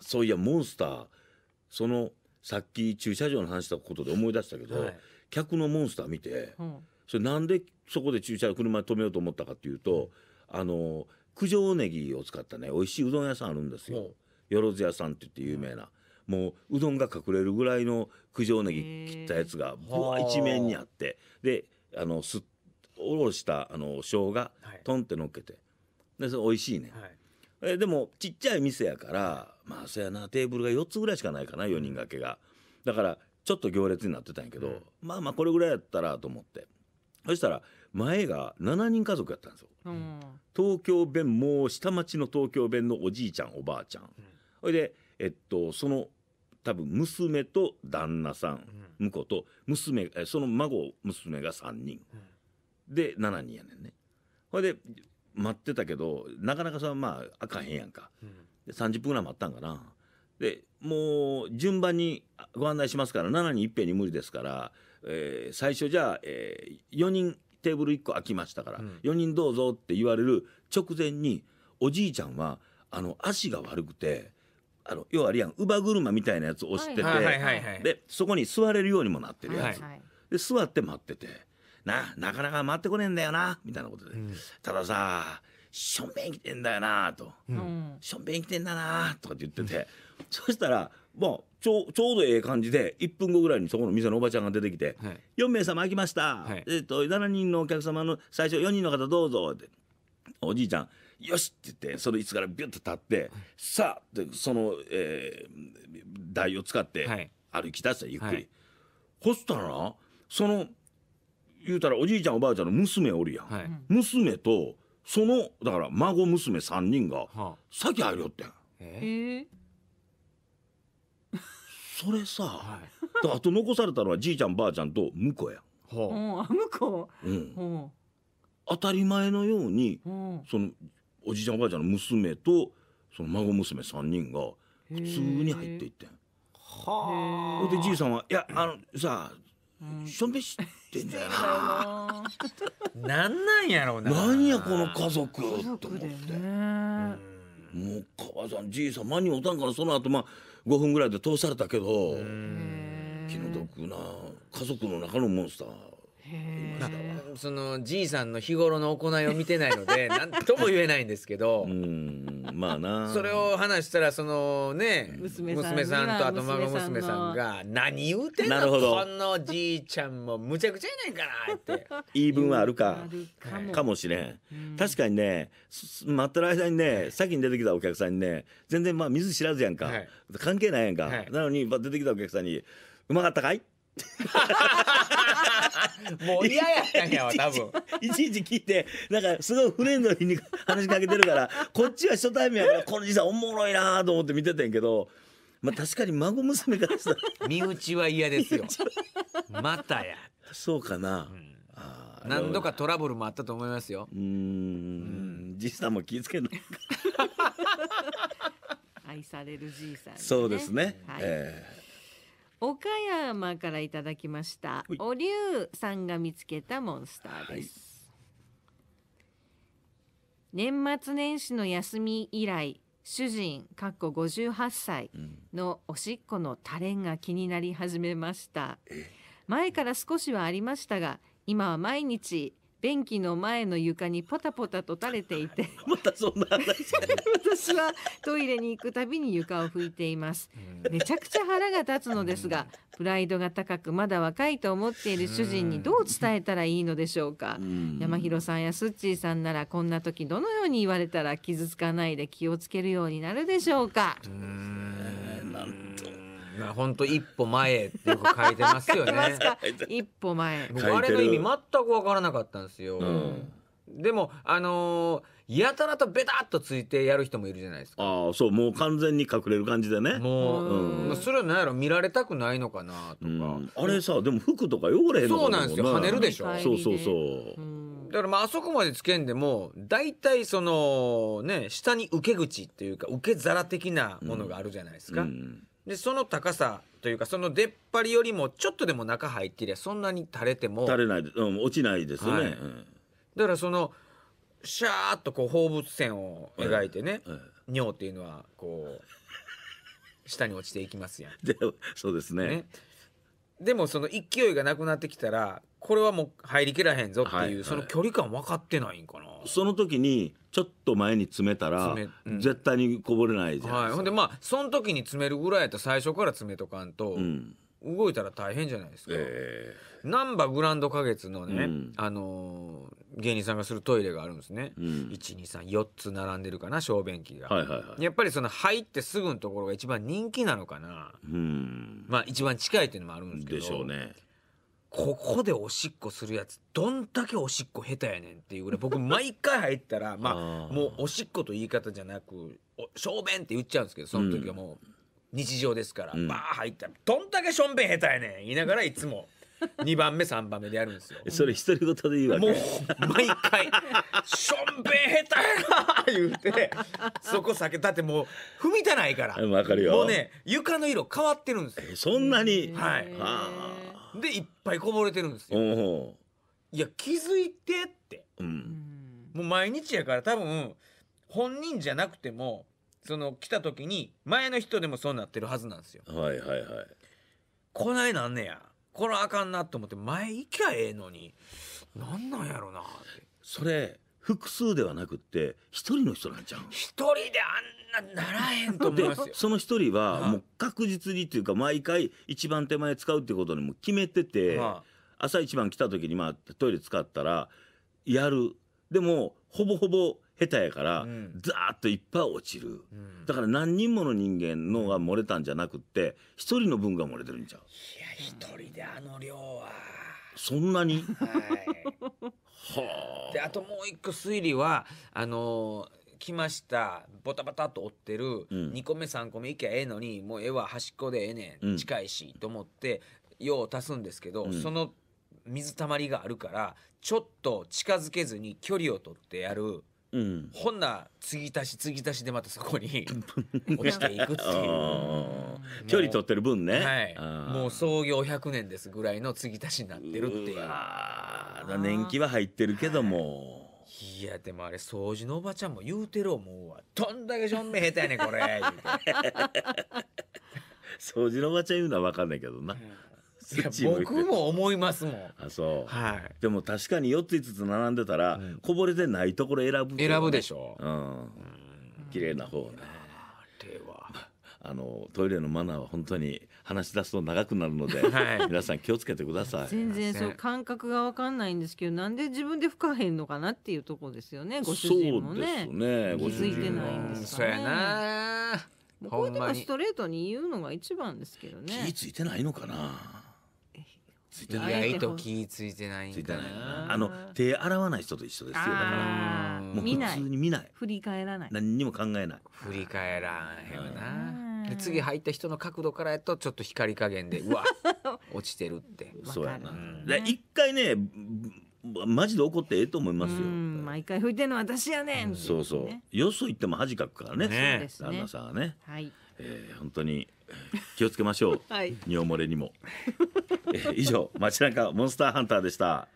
そういやモンスターそのさっき駐車場の話したことで思い出したけど、はい客のモンスター見てうんそれなんでそこで駐車車止めようと思ったかっていうとあの九条ネギを使ったね美味しいうどん屋さんあるんですよ。よろず屋さんって言って有名な、もううどんが隠れるぐらいの九条ネギ切ったやつがぶわ一面にあってであのすおろしたあの生姜、トンってのっけてでそれ美味しいね、はい、えでもちっちゃい店やからまあそやなテーブルが4つぐらいしかないかな4人掛けがだからちょっと行列になってたんやけど、うん、まあまあこれぐらいやったらと思ってそしたら前が7人家族やったんですよ、うん、東京弁もう下町の東京弁のおじいちゃんおばあちゃんそれ、で、えっと、その多分娘と旦那さん、うん、婿と娘その孫娘が3人、で7人やねんねほいで待ってたけどなかなかさまああかへんやんか、で30分ぐらい待ったんかなでもう順番にご案内しますから7人いっぺんに無理ですから、えー、最初じゃあ、えー、4人テーブル1個空きましたから「4人どうぞ」って言われる直前におじいちゃんはあの足が悪くて。あの要はあれやん乳母車みたいなやつを押してて、はいはいはいはいでそこに座れるようにもなってるやつ、はいで座って待ってて「ななかなか待ってこねえんだよな」みたいなことで「うんたださしょんべん来てんだよな」と。うんしょんべん来てんだなとかって言ってて、そしたらもう、ちょちょうどええ感じで1分後ぐらいにそこの店のおばちゃんが出てきて「はい、4名様来きました、はい、えっと7人のお客様の最初4人の方どうぞ」っておじいちゃん「よし!」って言ってその椅子からビュッと立って「さあ!」ってその、えー、台を使って歩き出したゆっくり。ほしたらなその言うたらおじいちゃんおばあちゃんの娘おるやん、娘とそのだから孫娘3人が先入りよってん。えーそれさ、はい、あと残されたのはじいちゃんばあちゃんと婿や。はあ、向こう、うん、当たり前のように、そのおじいちゃんおばあちゃんの娘とその孫娘3人が普通に入っていってん。はあ。でじいさんは「いやあのさあしょんべしてんじゃな」なんなんやろうな。んやこの家族と思って。もう母さんじいさん間におたんからその後まあ5分ぐらいで通されたけど気の毒な家族の中のモンスターそのじいさんの日頃の行いを見てないので何とも言えないんですけど。うんまあなそれを話したらそのね娘さん娘さんとあと孫娘さんが「何言うてんのこのじいちゃんもむちゃくちゃいないかな」って 言い分はあるかかもしれん、確かにね待ってる間にね先に出てきたお客さんにね全然まあ水知らずやんか、関係ないやんか、なのに出てきたお客さんに「うまかったかい?」もう嫌やったんやわ多分いちいち聞いてなんかすごいフレンドリーに話しかけてるからこっちは初対面やからこのじさんおもろいなと思って見ててんけどまあ確かに孫娘からしたら身内は嫌ですよまたやそうかな、うん何度かトラブルもあったと思いますよ。うん、じいさんも気付けない。愛されるじいさん、ね、そうですね。はい、えー岡山からいただきましたおりゅうさんが見つけたモンスターです、はい、年末年始の休み以来主人かっこ58歳のおしっこのタレが気になり始めました、前から少しはありましたが今は毎日便器の前の床にポタポタと垂れていて またそんな話 私はトイレに行くたびに床を拭いていますめちゃくちゃ腹が立つのですがプライドが高くまだ若いと思っている主人にどう伝えたらいいのでしょうか山広さんやスッチーさんならこんな時どのように言われたら傷つかないで気をつけるようになるでしょうか本当一歩前ってよく書いてますよね一歩前僕あれの意味全く分からなかったんですよ、うん、でもあのー、やたらとベタっとついてやる人もいるじゃないですかああそうもう完全に隠れる感じでねもう、うん、それはなんやろ見られたくないのかなとか、うん、あれさでも服とか汚れへんのかそうなんですよ跳ねるでしょそうそうそう、うんだからまああそこまでつけんでも大体そのね下に受け口っていうか受け皿的なものがあるじゃないですか、うんでその高さというかその出っ張りよりもちょっとでも中入ってりゃそんなに垂れても垂れない、うん、落ちないですね、はいうん、だからそのシャーッとこう放物線を描いてね、うん、尿っていうのはこう下に落ちていきますやん でそうですね、ね、でもその勢いがなくなってきたらこれはもう入りきらへんぞっていう、はいはい、その距離感分かってないんかなその時にちょっと前に詰めたら絶対にこぼれないじゃはい、ほんでまあその時に詰めるぐらいやったら最初から詰めとかんと、動いたら大変じゃないですか。えなんばグランド花月のね、うんあのー芸人さんがするトイレがあるんですね、うん1234つ並んでるかな小便器が、はいはいはいやっぱりその入ってすぐのところが一番人気なのかなうんまあ一番近いっていうのもあるんですけどでしょうねここでおしっこするやつどんだけおしっこ下手やねんっていうぐらい僕 毎回入ったらまあもうおしっこと言い方じゃなく「小便」って言っちゃうんですけどその時はもう日常ですから、うん、バー入ったら「どんだけしょんべん下手やねん」言いながらいつも二番目三番目でやるんですよそれ独り言で言うわけもう毎回「しょんべん下手やな」言うてそこ避けだってもう踏みたないからわかるよもうね床の色変わってるんですよそんなにはいでいっぱいこぼれてるんですよいや気づいてって、うん、もう毎日やから多分本人じゃなくてもその来た時に前の人でもそうなってるはずなんですよはいはいはいこないなんねやこれあかんなと思って前行きゃええのになんなんやろなってそれ複数ではなくって一人の人なんじゃん一人であんなならへんと思いますよでその一人はもう確実にっていうか毎回一番手前使うってことにも決めてて、朝一番来た時にまあトイレ使ったらやるでもほぼほぼ下手やから、うん、ザーッといっぱい落ちる、うん、だから何人もの人間のが漏れたんじゃなくって一人の分が漏れてるんちゃういや一人であの量はそんなにはいあであともう一個推理はあのー来ましたボタボタと折ってる、うん、2個目3個目いきゃええのにもう絵は端っこでええねん、うん、近いしと思って用を足すんですけど、うん、その水たまりがあるからちょっと近づけずに距離を取ってやるうんほんな継ぎ足し継ぎ足しでまたそこに落ちていくっていう。距離取ってる分ねはい、もう創業100年ですぐらいの継ぎ足しになってるっていうう年季は入ってるけども、いやでもあれ掃除のおばちゃんも言うてる思うわどんだけ正面下手やねんこれ言て掃除のおばちゃん言うのは分かんないけどな、僕も思いますもんあそう、はい、でも確かに4つ5つ並んでたら、うん、こぼれてないところ選ぶ、ね、選ぶでしょう、うん、綺麗な方ねあれは あのトイレのマナーは本当に話し出すと長くなるので、はい、皆さん気をつけてください全然そう感覚が分かんないんですけどなんで自分で吹かへんのかなっていうとこですよねご主人もねそうですね気づいてないんですかね、そうやなこういうとこストレートに言うのが一番ですけどね気付いてないのかなついてないと気ついてないついてないあの手洗わない人と一緒ですよだからもう普通に見ない振り返らない何にも考えない振り返らんよなで次入った人の角度からやっとちょっと光加減でうわ 落ちてるって そうやなで一回ねマジで怒ってええと思いますよ毎回吹いてんの私やねんってそうそうよそ行っても恥かくからねね旦那さんはねはいえー本当に気をつけましょう、はい、尿漏れにも以上街中モンスターハンターでした、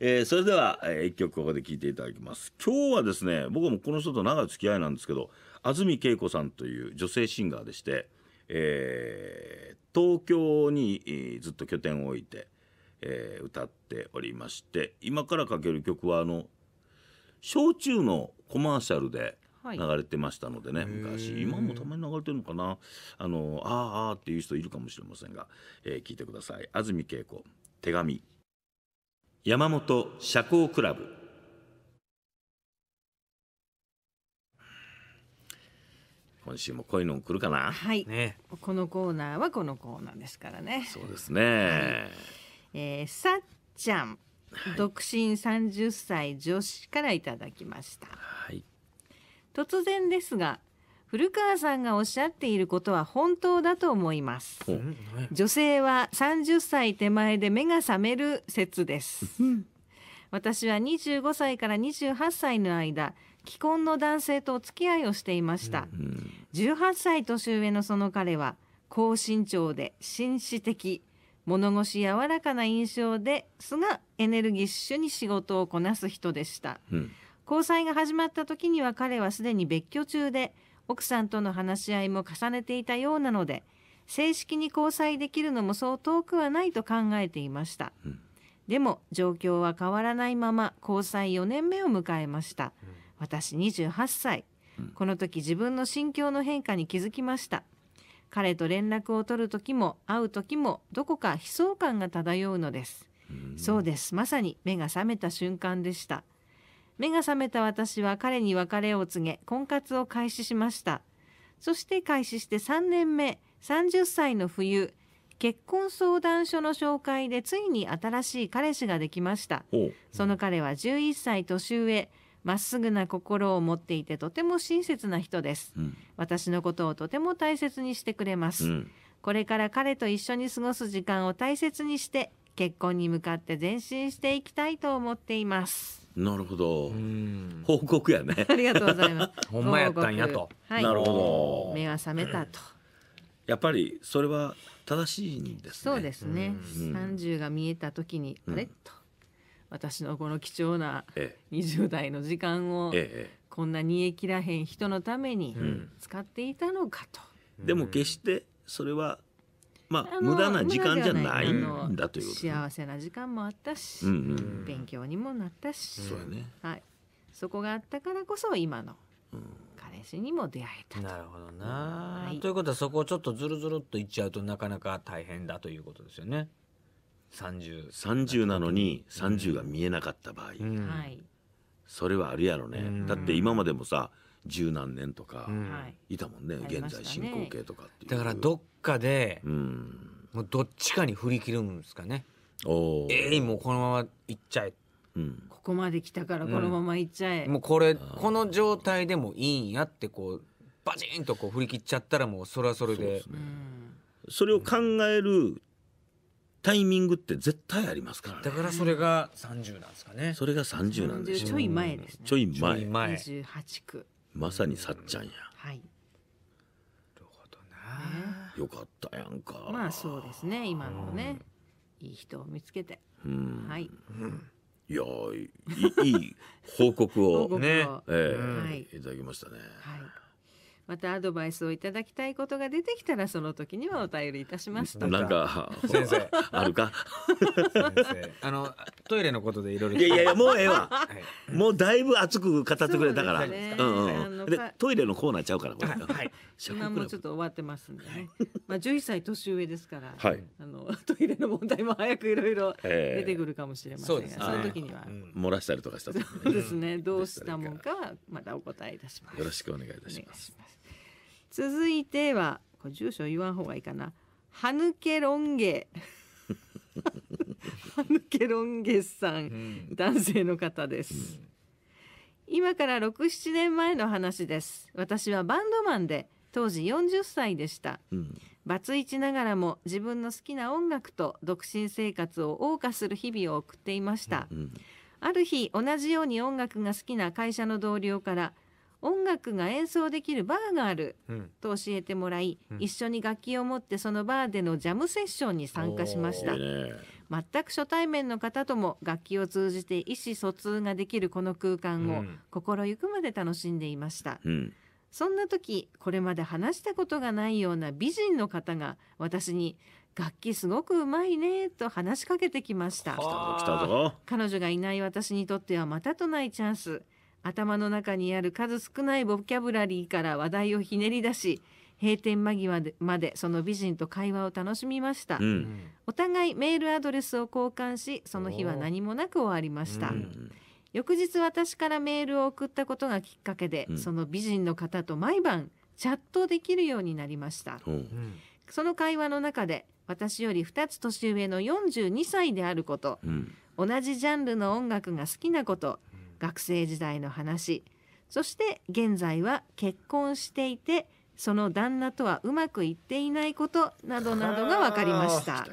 えー、それでは、えー、一曲ここで聴いていただきます今日はですね僕もこの人と長い付き合いなんですけど安住恵子さんという女性シンガーでして、えー、東京にずっと拠点を置いて、えー、歌っておりまして今からかける曲はあの焼酎のコマーシャルで流れてましたのでね、はい、昔今もたまに流れてるのかなあのあーあーっていう人いるかもしれませんが、えー、聞いてください安住恵子手紙山本社交クラブ今週もこの来るかなはい、ね、このコーナーはこのコーナーですからねそうですね、はい、えー、さっちゃん、はい、独身30歳女子からいただきましたはい突然ですが古川さんがおっしゃっていることは本当だと思います女性は30歳手前で目が覚める説です私は25歳から28歳の間既婚の男性とお付き合いをしていました、18歳年上のその彼は高身長で紳士的物腰柔らかな印象ですがエネルギッシュに仕事をこなす人でした、うん交際が始まった時には彼はすでに別居中で奥さんとの話し合いも重ねていたようなので正式に交際できるのもそう遠くはないと考えていました、うん、でも状況は変わらないまま交際4年目を迎えました、うん、私28歳、うん、この時自分の心境の変化に気づきました彼と連絡を取る時も会う時もどこか悲壮感が漂うのです、そうですまさに目が覚めた瞬間でした目が覚めた私は彼に別れを告げ婚活を開始しましたそして開始して3年目30歳の冬結婚相談所の紹介でついに新しい彼氏ができましたその彼は11歳年上まっすぐな心を持っていてとても親切な人です、うん、私のことをとても大切にしてくれます、うん、これから彼と一緒に過ごす時間を大切にして結婚に向かって前進していきたいと思っていますなるほど。報告やね。ありがとうございます。ほんまやったんやと。はい、なるほど。目が覚めたと。やっぱりそれは正しいんです、ね、そうですね。三十が見えた時に、あれと。私のこの貴重な20代の時間をこんな煮え切らへん人のために使っていたのかと、でも決してそれはまあ、無駄な時間じゃないんだという幸せな時間もあったし、うんうん、勉強にもなったし、そうやねはい、そこがあったからこそ今の彼氏にも出会えたなるほどな、はい、ということはそこをちょっとずるずるっといっちゃうとなかなか大変だということですよね。30, 30なのに30が見えなかった場合、うん、それはあるやろね、うん、だって今までもさ十何年とかいたもんね、はい、現在進行形とかっていう、だからどっかで、うん、もうどっちかに振り切るんですかねおえい、ー、もうこのままいっちゃえ、うん、ここまで来たからこのままいっちゃえ、うん、もうこれこの状態でもいいんやってこうバチンとこう振り切っちゃったらもうそれはそれでそ、ねうん、それを考えるタイミングって絶対ありますから、ね、だからそれが30なんですかねそれが30なんですちょい前ですねちょい前28区まさにさっちゃんや、はいよかったやんかまあそうですね今のね、いい人を見つけて、はい、いやいい報告を ね、えーいただきましたね。はいまたアドバイスをいただきたいことが出てきたらその時にはお便りいたしますとなんか先生あるかあのトイレのことでいろいろいやいやもうええわ、もうだいぶ熱く語ってくれたからでトイレのコーナーちゃうからこれ、はい、今もちょっと終わってますんでね、まあ、十一歳年上ですから、はい、あのトイレの問題も早くいろいろ出てくるかもしれませんが、えーそね、その時には、漏らしたりとかしたそうですねどうしたもんかはまたお答えいたしますよろしくお願いいたします続いてはこれ住所言わん方がいいかなはぬけロンゲはぬけロンゲさん、うん、男性の方です、うん、今から67年前の話です私はバンドマンで当時40歳でした、バツイチながらも自分の好きな音楽と独身生活を謳歌する日々を送っていました、うんうん、ある日同じように音楽が好きな会社の同僚から「音楽が演奏できるバーがあると教えてもらい、うん、一緒に楽器を持ってそのバーでのジャムセッションに参加しました、全く初対面の方とも楽器を通じて意思疎通ができるこの空間を心ゆくまで楽しんでいました、うん、そんな時これまで話したことがないような美人の方が私に楽器すごくうまいねと話しかけてきました彼女がいない私にとってはまたとないチャンス頭の中にある数少ないボキャブラリーから話題をひねり出し閉店間際までその美人と会話を楽しみました、うん、お互いメールアドレスを交換しその日は何もなく終わりました、うん、翌日私からメールを送ったことがきっかけで、うん、その美人の方と毎晩チャットできるようになりました、その会話の中で私より2つ年上の42歳であること、同じジャンルの音楽が好きなこと、学生時代の話そして現在は結婚していてその旦那とはうまくいっていないことなどなどが分かりました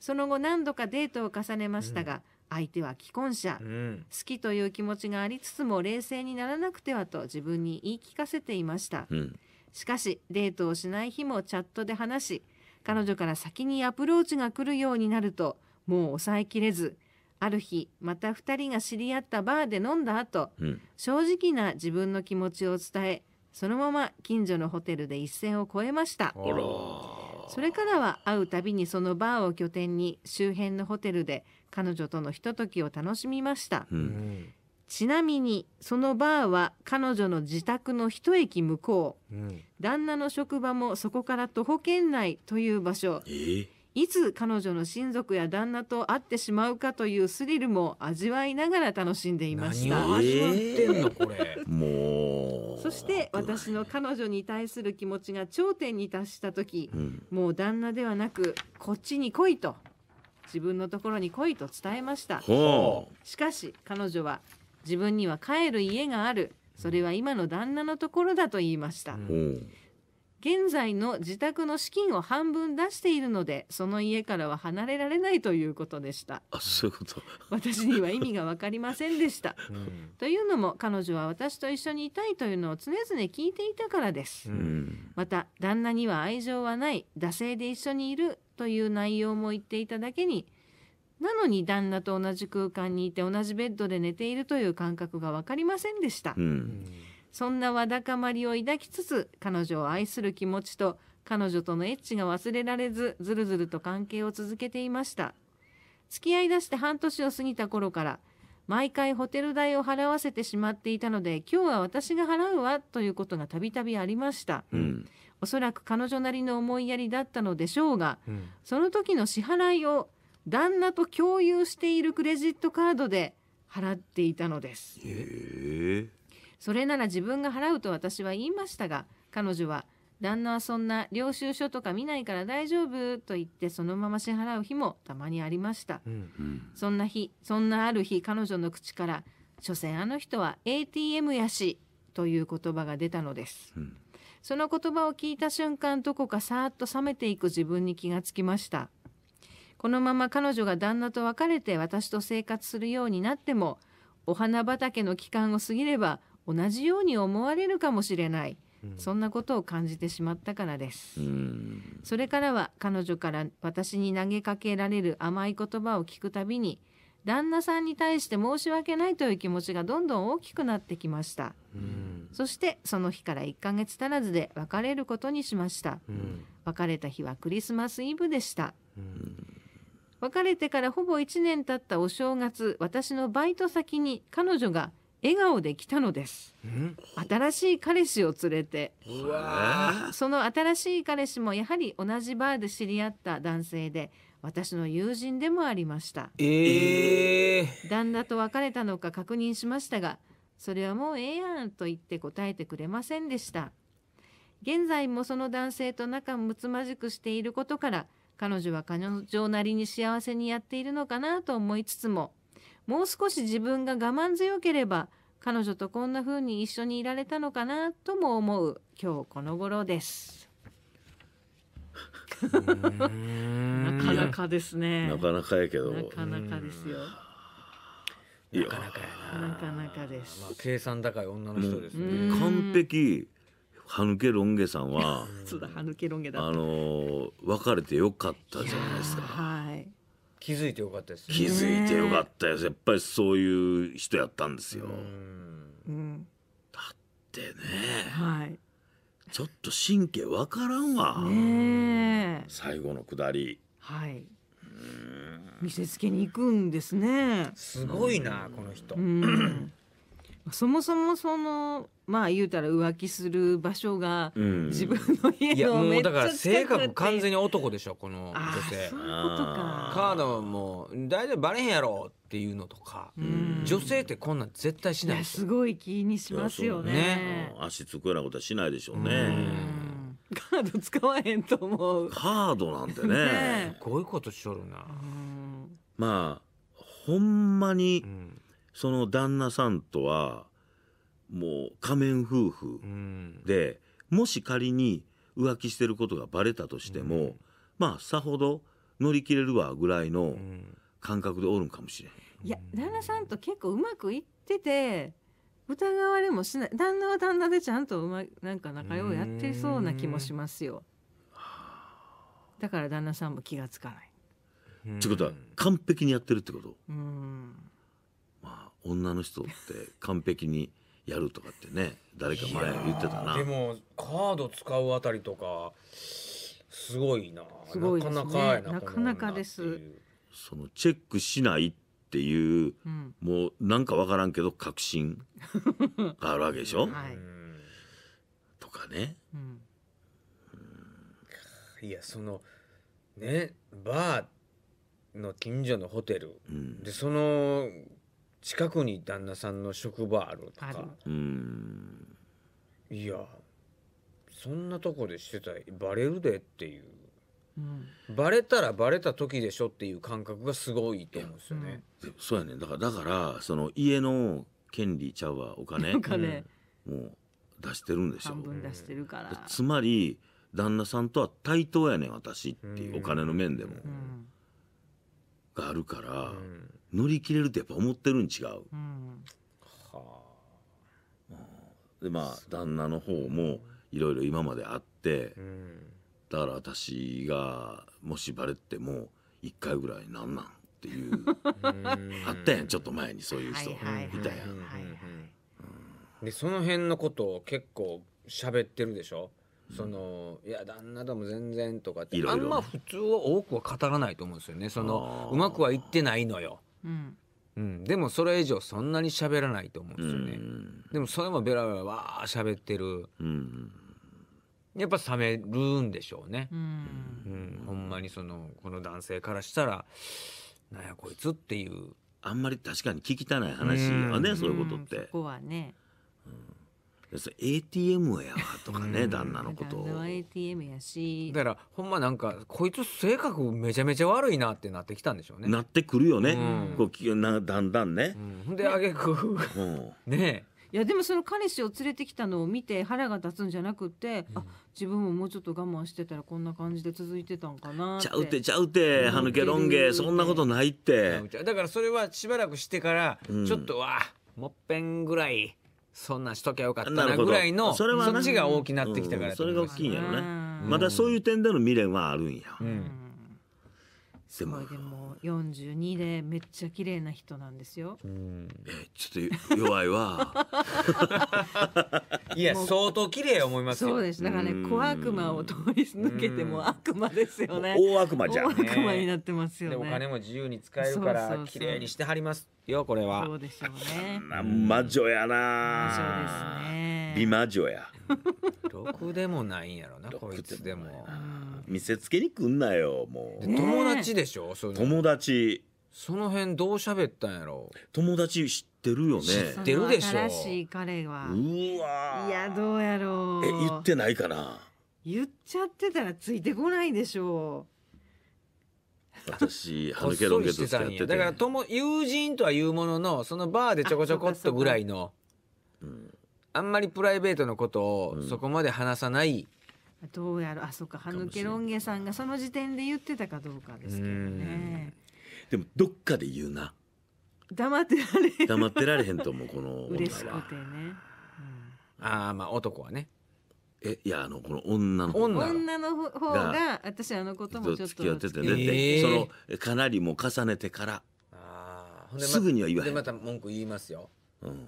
その後何度かデートを重ねましたが、うん相手は既婚者、うん、好きという気持ちがありつつも冷静にならなくてはと自分に言い聞かせていました、うん、しかしデートをしない日もチャットで話し彼女から先にアプローチが来るようになるともう抑えきれずある日また2人が知り合ったバーで飲んだ後、うん、正直な自分の気持ちを伝えそのまま近所のホテルで一線を越えましたそれからは会うたびにそのバーを拠点に周辺のホテルで彼女とのひとときを楽しみました、うん、ちなみにそのバーは彼女の自宅の一駅向こう、うん、旦那の職場もそこから徒歩圏内という場所、えーいつ彼女の親族や旦那と会ってしまうかというスリルも味わいながら楽しんでいました何を味わってんのこれもうそして私の彼女に対する気持ちが頂点に達した時、うん、もう旦那ではなくこっちに来いと自分のところに来いと伝えましたしかし彼女は自分には帰る家があるそれは今の旦那のところだと言いました、うん現在の自宅の資金を半分出しているのでその家からは離れられないということでしたあそういうこと私には意味が分かりませんでした、うん、というのも彼女は私と一緒にいたいというのを常々聞いていたからです、うん、また旦那には愛情はない惰性で一緒にいるという内容も言っていただけになのに旦那と同じ空間にいて同じベッドで寝ているという感覚が分かりませんでした、うんそんなわだかまりを抱きつつ彼女を愛する気持ちと彼女とのエッチが忘れられずずるずると関係を続けていました付き合いだして半年を過ぎた頃から毎回ホテル代を払わせてしまっていたので今日は私が払うわということがたびたびありました、うん、おそらく彼女なりの思いやりだったのでしょうが、うん、その時の支払いを旦那と共有しているクレジットカードで払っていたのです。えーそれなら自分が払うと私は言いましたが彼女は旦那はそんな領収書とか見ないから大丈夫と言ってそのまま支払う日もたまにありました、うんうん、そんな日そんなある日彼女の口から「所詮あの人は ATM やし」という言葉が出たのです、うん、その言葉を聞いた瞬間どこかさーっと冷めていく自分に気がつきましたこのまま彼女が旦那と別れて私と生活するようになってもお花畑の期間を過ぎれば同じように思われるかもしれない、そんなことを感じてしまったからです、それからは彼女から私に投げかけられる甘い言葉を聞くたびに旦那さんに対して申し訳ないという気持ちがどんどん大きくなってきました、そしてその日から1ヶ月足らずで別れることにしました、別れた日はクリスマスイブでした、別れてからほぼ1年経ったお正月私のバイト先に彼女が「笑顔で来たのです新しい彼氏を連れてその新しい彼氏もやはり同じバーで知り合った男性で私の友人でもありました、えー、旦那と別れたのか確認しましたがそれはもうええやんと言って答えてくれませんでした現在もその男性と仲睦まじくしていることから彼女は彼女なりに幸せにやっているのかなと思いつつももう少し自分が我慢強ければ彼女とこんな風に一緒にいられたのかなとも思う今日この頃です。なかなかですね。なかなかやけど。なかなかですよ。なかなかやな。なかなかです。まあ、計算高い女の人ですね。完璧。歯抜けロン毛さんは。歯抜けロン毛だ。あのー、別れてよかったじゃないですか。はい。気づいてよかったです、ね、気づいてよかったよすやっぱりそういう人やったんですよ、うん、だってね、はい、ちょっと神経わからんわ最後の下りはい見せつけに行くんですねすごいなこの人うんそもそもそのまあ言うたら浮気する場所が自分の家のめっちゃ近くて、うん、いやもうだから性格完全に男でしょこの女性そういうことかカードも大体バレへんやろっていうのとか、うん、女性ってこんなん絶対しないですすごい気にしますよね、ね、足つくようなことはしないでしょうね、うんカード使わへんと思うカードなんてねねこういうことしとるなまあほんまに、うんその旦那さんとはもう仮面夫婦で、もし仮に浮気してることがバレたとしても、うん、まあさほど乗り切れるわぐらいの感覚でおるんかもしれん。いや旦那さんと結構うまくいってて疑われもしない旦那は旦那でちゃんとうまなんか仲良やってそうな気もしますよ。だから旦那さんも気がつかない。ってことは完璧にやってるってことうんまあ、女の人って完璧にやるとかってね誰か前言ってたなでもカード使うあたりとかすごいなすごいです、ね、なかなかなかなかですそのチェックしないっていう、うん、もうなんか分からんけど確信 があるわけでしょ、はい、とかね、うん、いやそのねバーの近所のホテル、うん、でその近くに旦那さんの職場あるとるかいやそんなとこでしてたらバレるでっていううんバレたらバレた時でしょっていう感覚がすごいと思うんですよね。そうやねだからだからその家の権利ちゃうわお金 お金、もう出してるんでしょ半分出してるから、つまり旦那さんとは対等やねん私っていう、うんお金の面でも、うんがあるから、うん、乗り切れるってやっぱ思ってるん違う。うん、はあ。でまあ旦那の方もいろいろ今まであって、うん、だから私がもしバレても1回ぐらいなんなんっていうあったやんちょっと前にそういう人、はいいたやん。でその辺のことを結構喋ってるでしょそのいや旦那とも全然とかっていろいろあんま普通は多くは語らないと思うんですよねそのうまくはいってないのよ、うんうん、でもそれ以上そんなに喋らないと思うんですよね、でもそれもベラベラわー喋ってる、うん、やっぱ冷めるんでしょうね、うん、ほんまにそのこの男性からしたらなんやこいつっていうあんまり確かに聞きたない話はね、そういうことって、そこはね ATM やわとかね、旦那のことを。ATM やし。だからほんまなんかこいつ性格めちゃめちゃ悪いなってなってきたんでしょうね。なってくるよね。こうなだんだんね。うん、であげく、ねいやでもその彼氏を連れてきたのを見て腹が立つんじゃなくて、うん、あ自分ももうちょっと我慢してたらこんな感じで続いてたんかなちゃうてちゃうて歯抜けロン毛そんなことないってだからそれはしばらくしてからちょっと、うん、もっぺんぐらいそんなしときゃよかったなぐらいのそれは、ね、そっちが大きなってきたから、うん、それが大きいんやろねまだそういう点での未練はあるんや、うんでもでも42でめっちゃ綺麗な人なんですよ。えちょっと弱いわ いや相当綺麗思いますよそうですだからね小悪魔を通り抜けても悪魔ですよね。大悪魔じゃん。大悪魔になってますよね。ねお金も自由に使えるから綺麗にしてはりますよこれは。そうですよね。魔女やな。そうですね。美魔女や。ろくでもないんやろなこでも。うん見せつけに来んなよもう友達でしょその友達その辺どう喋ったんやろ友達知ってるよね知ってるでしょ新しい彼はうわいやどうやろうえ言ってないかな言っちゃってたらついてこないでしょう私はヌけロンゲとしてやってだから友友人とは言うもののそのバーでちょこちょこっとぐらいのあ,、ん、あんまりプライベートのことをそこまで話さない、うんどうやらあそうか歯抜けロン毛さんがその時点で言ってたかどうかですけどねでもどっかで言うな黙ってられへん黙ってられへんと思うこの女嬉しくてね、ああまあ男はねえいやあのこの女の方女の女の方が私あのこともちょとっと付き合っててね、えーそのかなりもう重ねてからあほんですぐには言わへんでまた文句言いますようん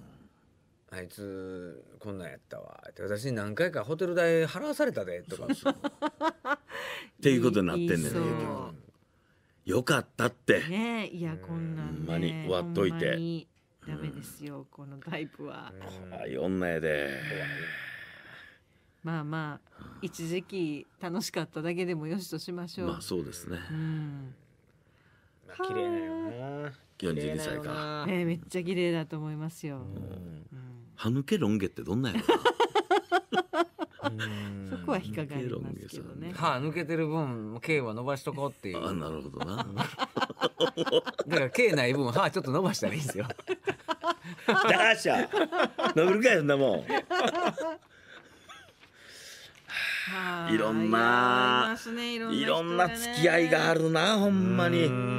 あいつこんなんやったわって私何回かホテル代払わされたでとか っていうことになってんねんねよかったってねいやこんなほんまに終わっといてダメですよこのタイプは怖い女やでまあまあ一時期楽しかっただけでもよしとしましょうまあそうですねうん綺麗だよな42歳かえめっちゃ綺麗だと思いますよ、うん歯抜けロン毛ってどんなやろなそこは引っかかりますけどね。歯抜けてる分、毛は伸ばしとこうっていう。あ、なるほどな。だから毛ない分、歯ちょっと伸ばしたらいいんですよ。ダーシャ伸びるかよ、そんなもん。いろんな、いろんな付き合いがあるな、ほんまに。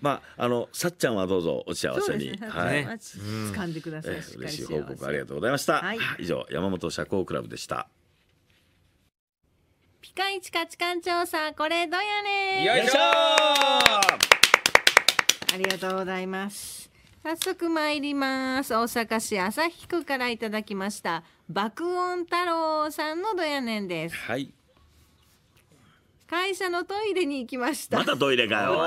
まああのさっちゃんはどうぞお幸せに、はい、掴んでください、嬉しい報告ありがとうございました、はい、以上山本社交クラブでしたピカイチ価値観調査これどやねよいしょありがとうございます早速参ります大阪市旭区からいただきました爆音太郎さんのどやねんですはい会社のトイレに行きましたまたトイレかよ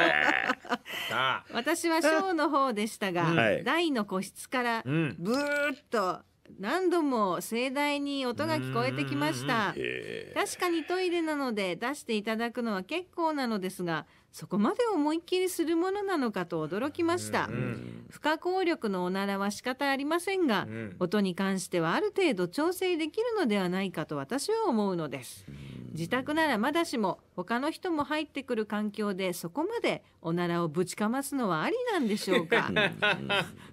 私はショーの方でしたが、大の個室からブーッと何度も盛大に音が聞こえてきました確かにトイレなので出していただくのは結構なのですがそこまで思いっきりするものなのかと驚きました、うん不可抗力のおならは仕方ありませんが、うん音に関してはある程度調整できるのではないかと私は思うのです、自宅ならまだしも他の人も入ってくる環境でそこまでおならをぶちかますのはありなんでしょうか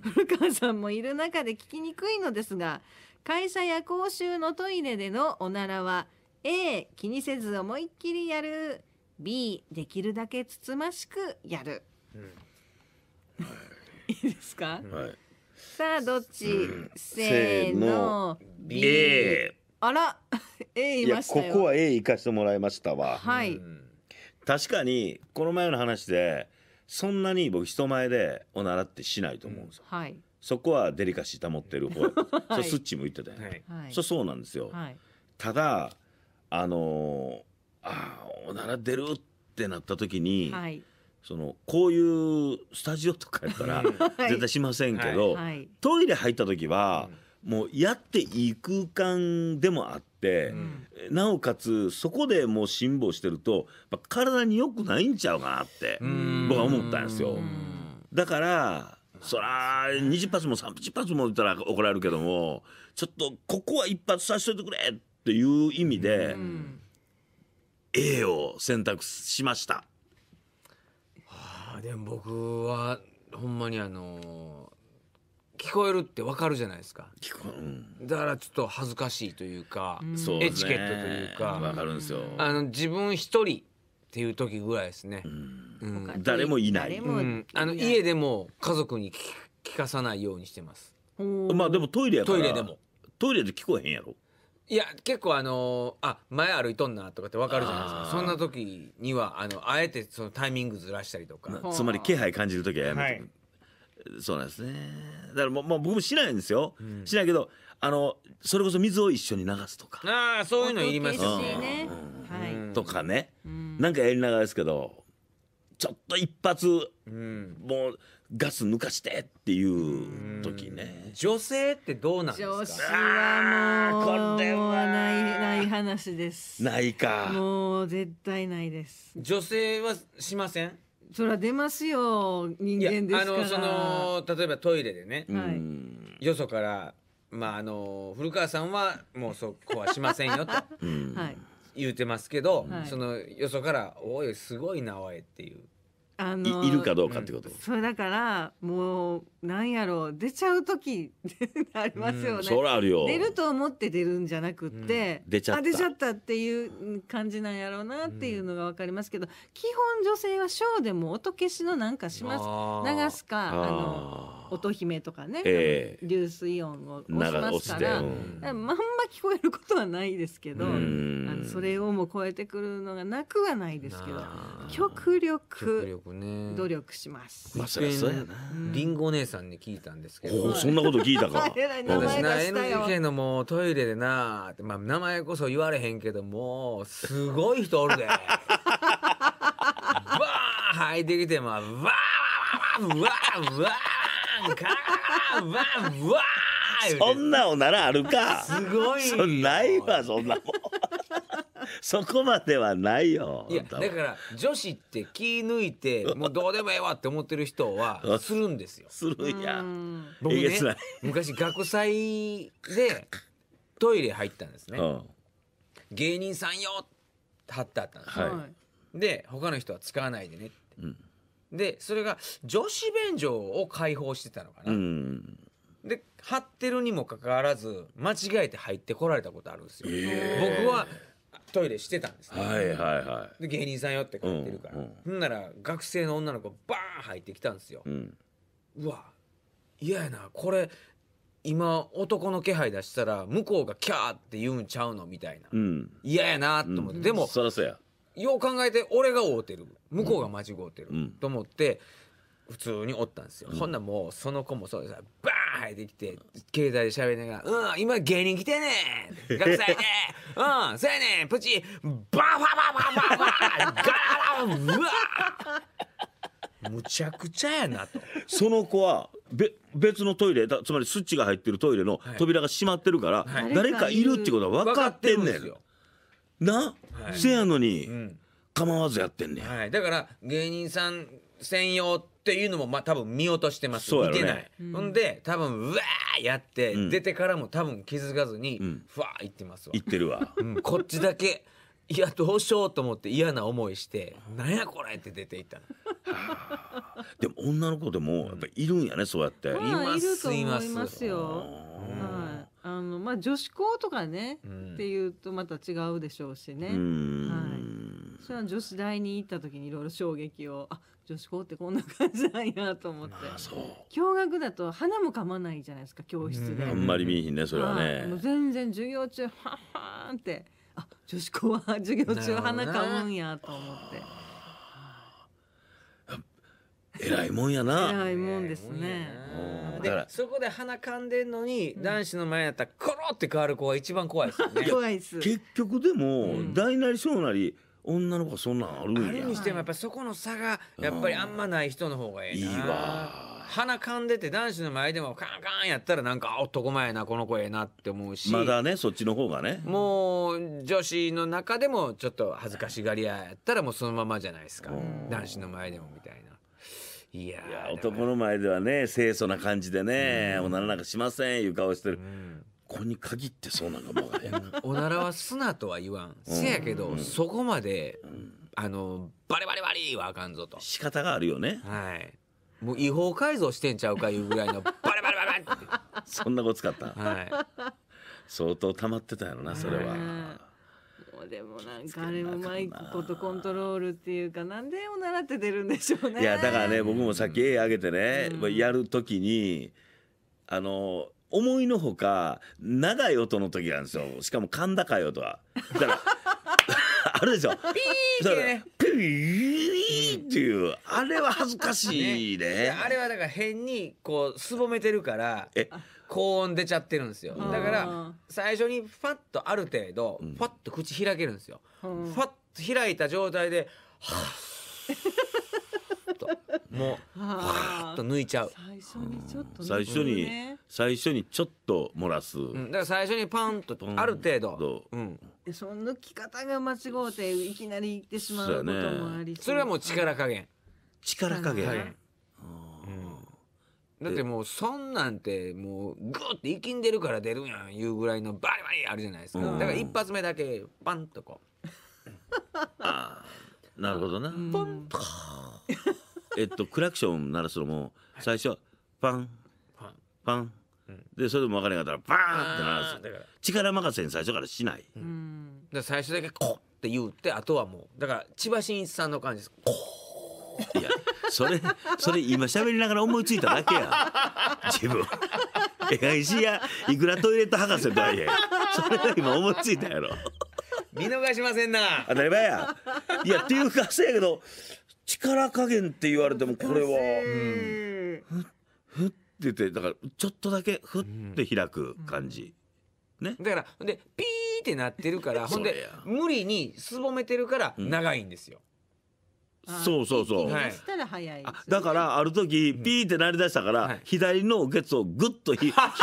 古川さんもいる中で聞きにくいのですが会社や公衆のトイレでのおならは A 気にせず思いっきりやる B できるだけつつましくやる、うんい、いですか、はい、さあどっち、うん、せーの B, B あら A いいやましたこよこは A 行かしてもらいましたわ、はい確かにこの前の話でそんなに僕人前でおならってしないと思うんですよ、はいそこはデリカシー保ってる方、そうスッチも言ってたよ、はいそうそうなんですよ、はいただあのーあおなら出るってなった時に、はいそのこういうスタジオとかやったら絶対しませんけど、はいトイレ入った時は、もうやっていい空間でもあって、うん、なおかつそこでもう辛抱してると体に良くないんちゃうかなって僕は思ったんですよ。だからそら20発も30発も打ったら怒られるけどもちょっとここは一発させといてくれっていう意味で A を選択しました。はあ、でも僕はほんまにあの聞こえるってわかるじゃないですか聞こ、うん、だからちょっと恥ずかしいというか、うんエチケットというかわかるんですよあの自分一人っていう時ぐらいですね、うん誰もいないうもんあの家でも家族に聞聞かさないようにしてますまあでもトイレやからトイレでもトイレで聞こえへんやろいや結構あのあ前歩いとんなとかってわかるじゃないですかそんな時にはあのあえてそのタイミングずらしたりとかつまり気配感じる時はやめて、はいそうなんですね。だからもう、もう僕もしないんですよ。うん、しないけど、あの、それこそ水を一緒に流すとか。ああ、そういうのいりますよね。とかね、うん、なんかやりながらですけど、ちょっと一発、うん、もうガス抜かしてっていう時ね、女性ってどうなんですか女子はもうこれはないない話ですないかもう絶対ないです女性はしませんそれは出ますよ人間ですからあのその例えばトイレでね、はい、よそからまああの古川さんはもうそこはしませんよと言うてますけど、はい、そのよそから「おいすごいなおい」っていうあのいいるかどうかってこと、うん、それだからもうなんやろう出ちゃう時 ありますよね、うん、そあるよ出ると思って出るんじゃなくって、うん、出ちゃった出ちゃったっていう感じなんやろうなっていうのが分かりますけど、基本女性はショーでも音消しのなんかします流すかあの音姫とかね、えー、流水音を押しますから、うん、まんま聞こえることはないですけど、それをも超えてくるのがなくはないですけど極力努力します。まそりそうやな。リンゴ姉さんに聞いたんですけど、そんなこと聞いたか。私な NHK のもうトイレでな、まあ名前こそ言われへんけども、すごい人おるで。バ ーン入ってきてまあ、わーわーわーわンカわそんなおならあるかすごいそないわそんなもんそこまではないよいやだから女子って気抜いてもうどうでもええわって思ってる人はするんですよするんや僕ね昔学祭でトイレ入ったんですね、うん、芸人さんよって貼ってあったんですよ、はい、で他の人は使わないでねって、うんでそれが女子便所を開放してたのかな、うん、で貼ってるにもかかわらず間違えて入ってこられたことあるんですよ、えー、僕はトイレしてたんです、ね、はいはいはいで芸人さんよって書いてるから、うん、うん、んなら学生の女の子バーン入ってきたんですよ、うん、うわ嫌やなこれ今男の気配出したら向こうがキャーって言うんちゃうのみたいな嫌、うん、やなと思って、でもそらそやよう考えて俺が会うてる向こうが間違うてる、と思って普通におったんですよ、うん、ほんなもうその子もそうですバーン入ってきて携帯で喋りながら「うん今芸人来てねん学生ね うんそうやねんプチバーバーバーバーバーバーガラバーうわむちゃくちゃやなと」その子はべ別のトイレだつまりスッチが入ってるトイレの扉が閉まってるから、はい、誰かいるってことは分かってんねん。はいな、はい、せやのに、うん、構わずやってんねん、はい、だから芸人さん専用っていうのもまあ多分見落としてます、ね、見てない、うん、ほんで多分うわーやって、うん、出てからも多分気づかずに、うん、ふわーいってますわいってるわ、こっちだけいやどうしようと思って嫌な思いして「なんやこれ!」って出ていった でも女の子でもやっぱいるんやねそうやって。まいますいますよ。はいあのまあ女子校とかね、うん、っていうとまた違うでしょうしね。はい。それは女子大に行った時にいろいろ衝撃をあ女子校ってこんな感じなんやと思って、まあ、教学だと花も噛まないじゃないですか教室で、うん、あんまり見えひんねそれはね、もう全然授業中ははーんってあ女子校は授業中花噛むんやと思って。えらいもんやな。らいもんですね。だかでらそこで鼻かんでんのに、男子の前やったらコロって変わる子が一番怖いですよね 怖いです。結局でも、大なり小なり女の子はそんなんあるあんるにしてもやっぱそこの差がやっぱりあんまない人の方がええな、いいわ鼻かんでて男子の前でもカンカンやったらなんか男前やなこの子ええなって思うしまだねそっちの方がねもう女子の中でもちょっと恥ずかしがり屋やったらもうそのままじゃないですか男子の前でもみたいないや男の前ではね清楚な感じでね、おならなんかしませんいう顔してる、子に限ってそうなんかもおならはすなとは言わん、せやけど、そこまで、あのバリバリバリはあかんぞと仕方があるよねはいもう違法改造してんちゃうかいうぐらいの バリバリバリバリそんなこと使った、はい、相当溜まってたやろなそれは。でもなんかあれもマイクことコントロールっていうかなんでを習って出るんでしょうねいやだからね僕もさっき絵あげてね、うん、やる時にあの思いのほか長い音の時なんですよしかも甲高い音は。だから あるでしょ。ピーってね。ピーっていう、あれは恥ずかしいね。ねあれはだから変にこうすぼめてるから。え。高音出ちゃってるんですよだから最初にファッとある程度ファッと口開けるんですよ、ファッと開いた状態ではもうはぁと抜いちゃう最初にちょっと、ね、最初に最初にちょっと漏らす、うん、だから最初にパンとある程度、うん、その抜き方が間違うていきなりいってしまうこともありそ,、ね、それはもう力加減力加減、だってもうそんなんてもうグッって息きんでるから出るやんいうぐらいのバリバリあるじゃないですか、うんだから一発目だけパンとこう ああなるほどな。ポンとえっとクラクション鳴らすのも最初はパンパンパンでそれでも分からなかったらパーンって鳴らす。だから力任せに最初からしない。ら最初だけコッって言うってあとはもうだから千葉真一さんの感じですコッいやそれそれ今喋りながら思いついただけや自分え、いしやいくらトイレット博士とはいえそれが今思いついたやろ見逃しませんな当たり前やいやっていうかせやけど力加減って言われてもこれは、うん、ふふって言ってだからちょっとだけふって開く感じ、ねだからでピーってなってるからほんで無理にすぼめてるから長いんですよ、そうそうそうしたら早いだからある時ピーって鳴り出したから、左のケツをグッと引っ張って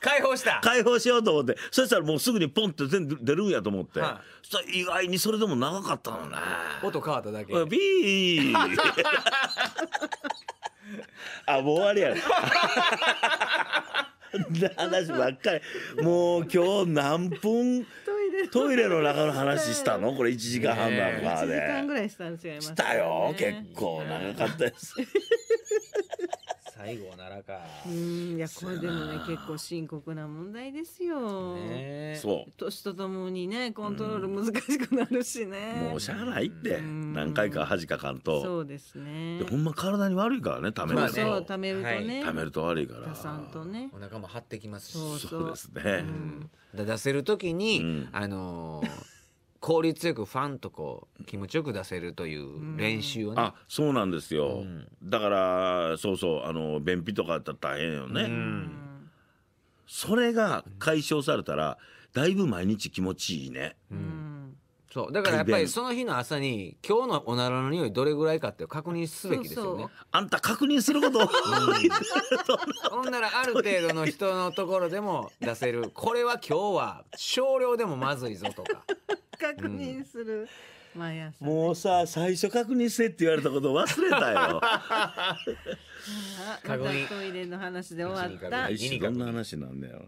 解放した解放しようと思ってそしたらもうすぐにポンって全部出るんやと思って、そしたら意外にそれでも長かったのね。音変わっただけピー あもう終わりやな 話ばっかりもう今日何分レトイレの中の話したのこれ1時間半だからね1時間ぐらいしたん違います、ね、したよ結構長かったです最後ならかうんいやこれでもね結構深刻な問題ですよ、ね、そう年とともにねコントロール難しくなるしね、うもうしゃあないって何回か恥かかんとそうですねでほんま体に悪いからねためるとそためるとね、ためると悪いからさんとねお腹も張ってきますしそうですね、出せる時に、うん、あのー効率よくファンとこう気持ちよく出せるという練習をね、あそうなんですよ、うん、だからそうそうあの便秘とかだったら大変よね、うん、それが解消されたらだいぶ毎日気持ちいいね、うんそうだからやっぱりその日の朝に今日のおならの匂いどれぐらいかって確認すべきですよね。あんた確認すること。ほんならある程度の人のところでも出せるこれは今日は少量でもまずいぞとか。確認する。うん、毎朝、もうさ最初確認せって言われたこと忘れたよ。かごにトイレの話で終わった。どんな話なんだよ。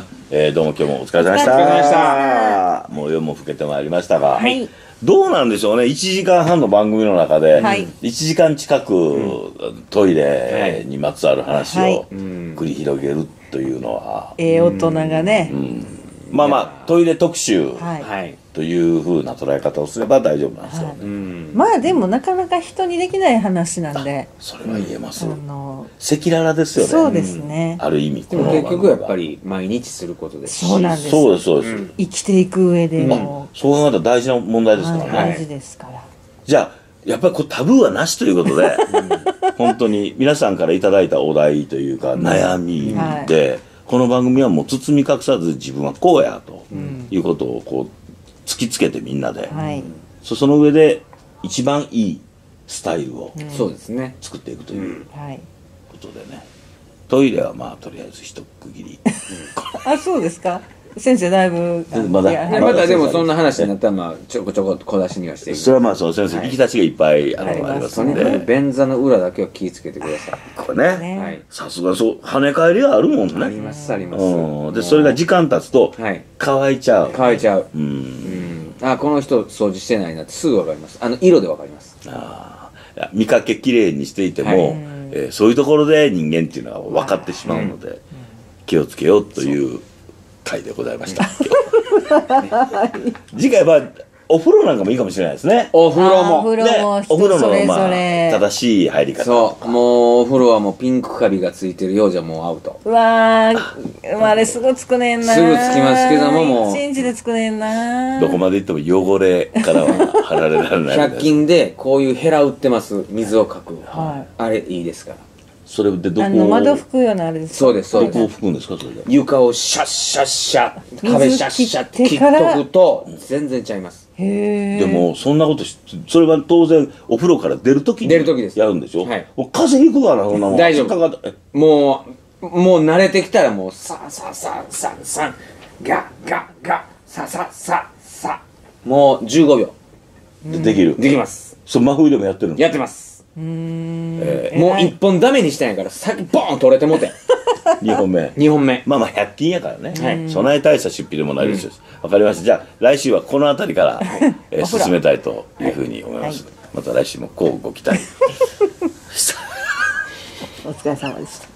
えー、どうも今日もお疲れ様でしたでしたもう夜も更けてまいりましたが、はい、どうなんでしょうね1時間半の番組の中で、はい、1時間近く、うん、トイレにまつわる話を繰り広げるというのは、ええ大人がね、うん、まあまあトイレ特集、はい、というふうな捉え方をすれば大丈夫なんですよね、はいまあでもなかなか人にできない話なんでそれは言えます赤裸々ですよねそうですね、うん、ある意味でも結局やっぱり毎日することですそうなんですそうですそうです、うん、生きていく上でも、そうなると大事な問題ですからね、はい、大事ですからじゃあやっぱりこうタブーはなしということで、本当に皆さんから頂いたお題というか悩みで、はい、この番組はもう包み隠さず自分はこうやということをこう突きつけてみんなで、はい、そその上で一番いいスタイルを作っていくということでね、トイレはまあとりあえず一区切り、あそうですか先生だいぶまだまだでもそんな話になったらまあちょこちょこ小出しにはしてそれはまあそう先生、引き出しがいっぱいあのありますんでとにかく便座の裏だけは気をつけてくださいこれね、さすがそう跳ね返りがあるもんねありますありますでそれが時間経つと乾いちゃう乾いちゃううんあこの人掃除してないなってすぐ分かりますあの色で分かりますああ見かけ綺麗にしていても、えー、そういうところで人間っていうのは分かってしまうので、気をつけようという回でございました、次回はお風呂なんかもいいかもしれないですねお風呂もお風呂も、ね、お風呂の、まあ、正しい入り方そうもうお風呂はもうピンクカビがついてるようじゃもうアウトうわーあれすぐつくねんなすぐつきますけどももう信じでつくねんなどこまでいっても汚れからはられられない100均でこういうヘラ売ってます水をかく、はい、あれいいですからそれでどこあ窓拭くようなあれですそうですそうですこを拭くんですかそれで床をシャッシャッシャッ壁シャッシャッ水切切っとくと全然ちゃいますへえでもそんなことしそれは当然お風呂から出るときに出る時ですやるんでしょ、はいも風邪ひくからそんなもん大丈夫かかもうもう慣れてきたらもうさささささガガガささささもう15秒でできるできますそう真冬でもやってるのやってますえーもう1本ダメにしたんやからさっきボーン取れてもて2 本目2本目まあまあ100均やからね、はい備え大した出費でもないですよわ、かりましたじゃあ来週はこの辺りから、えー進めたいというふうに思います、また来週もこうご期待 お疲れ様でした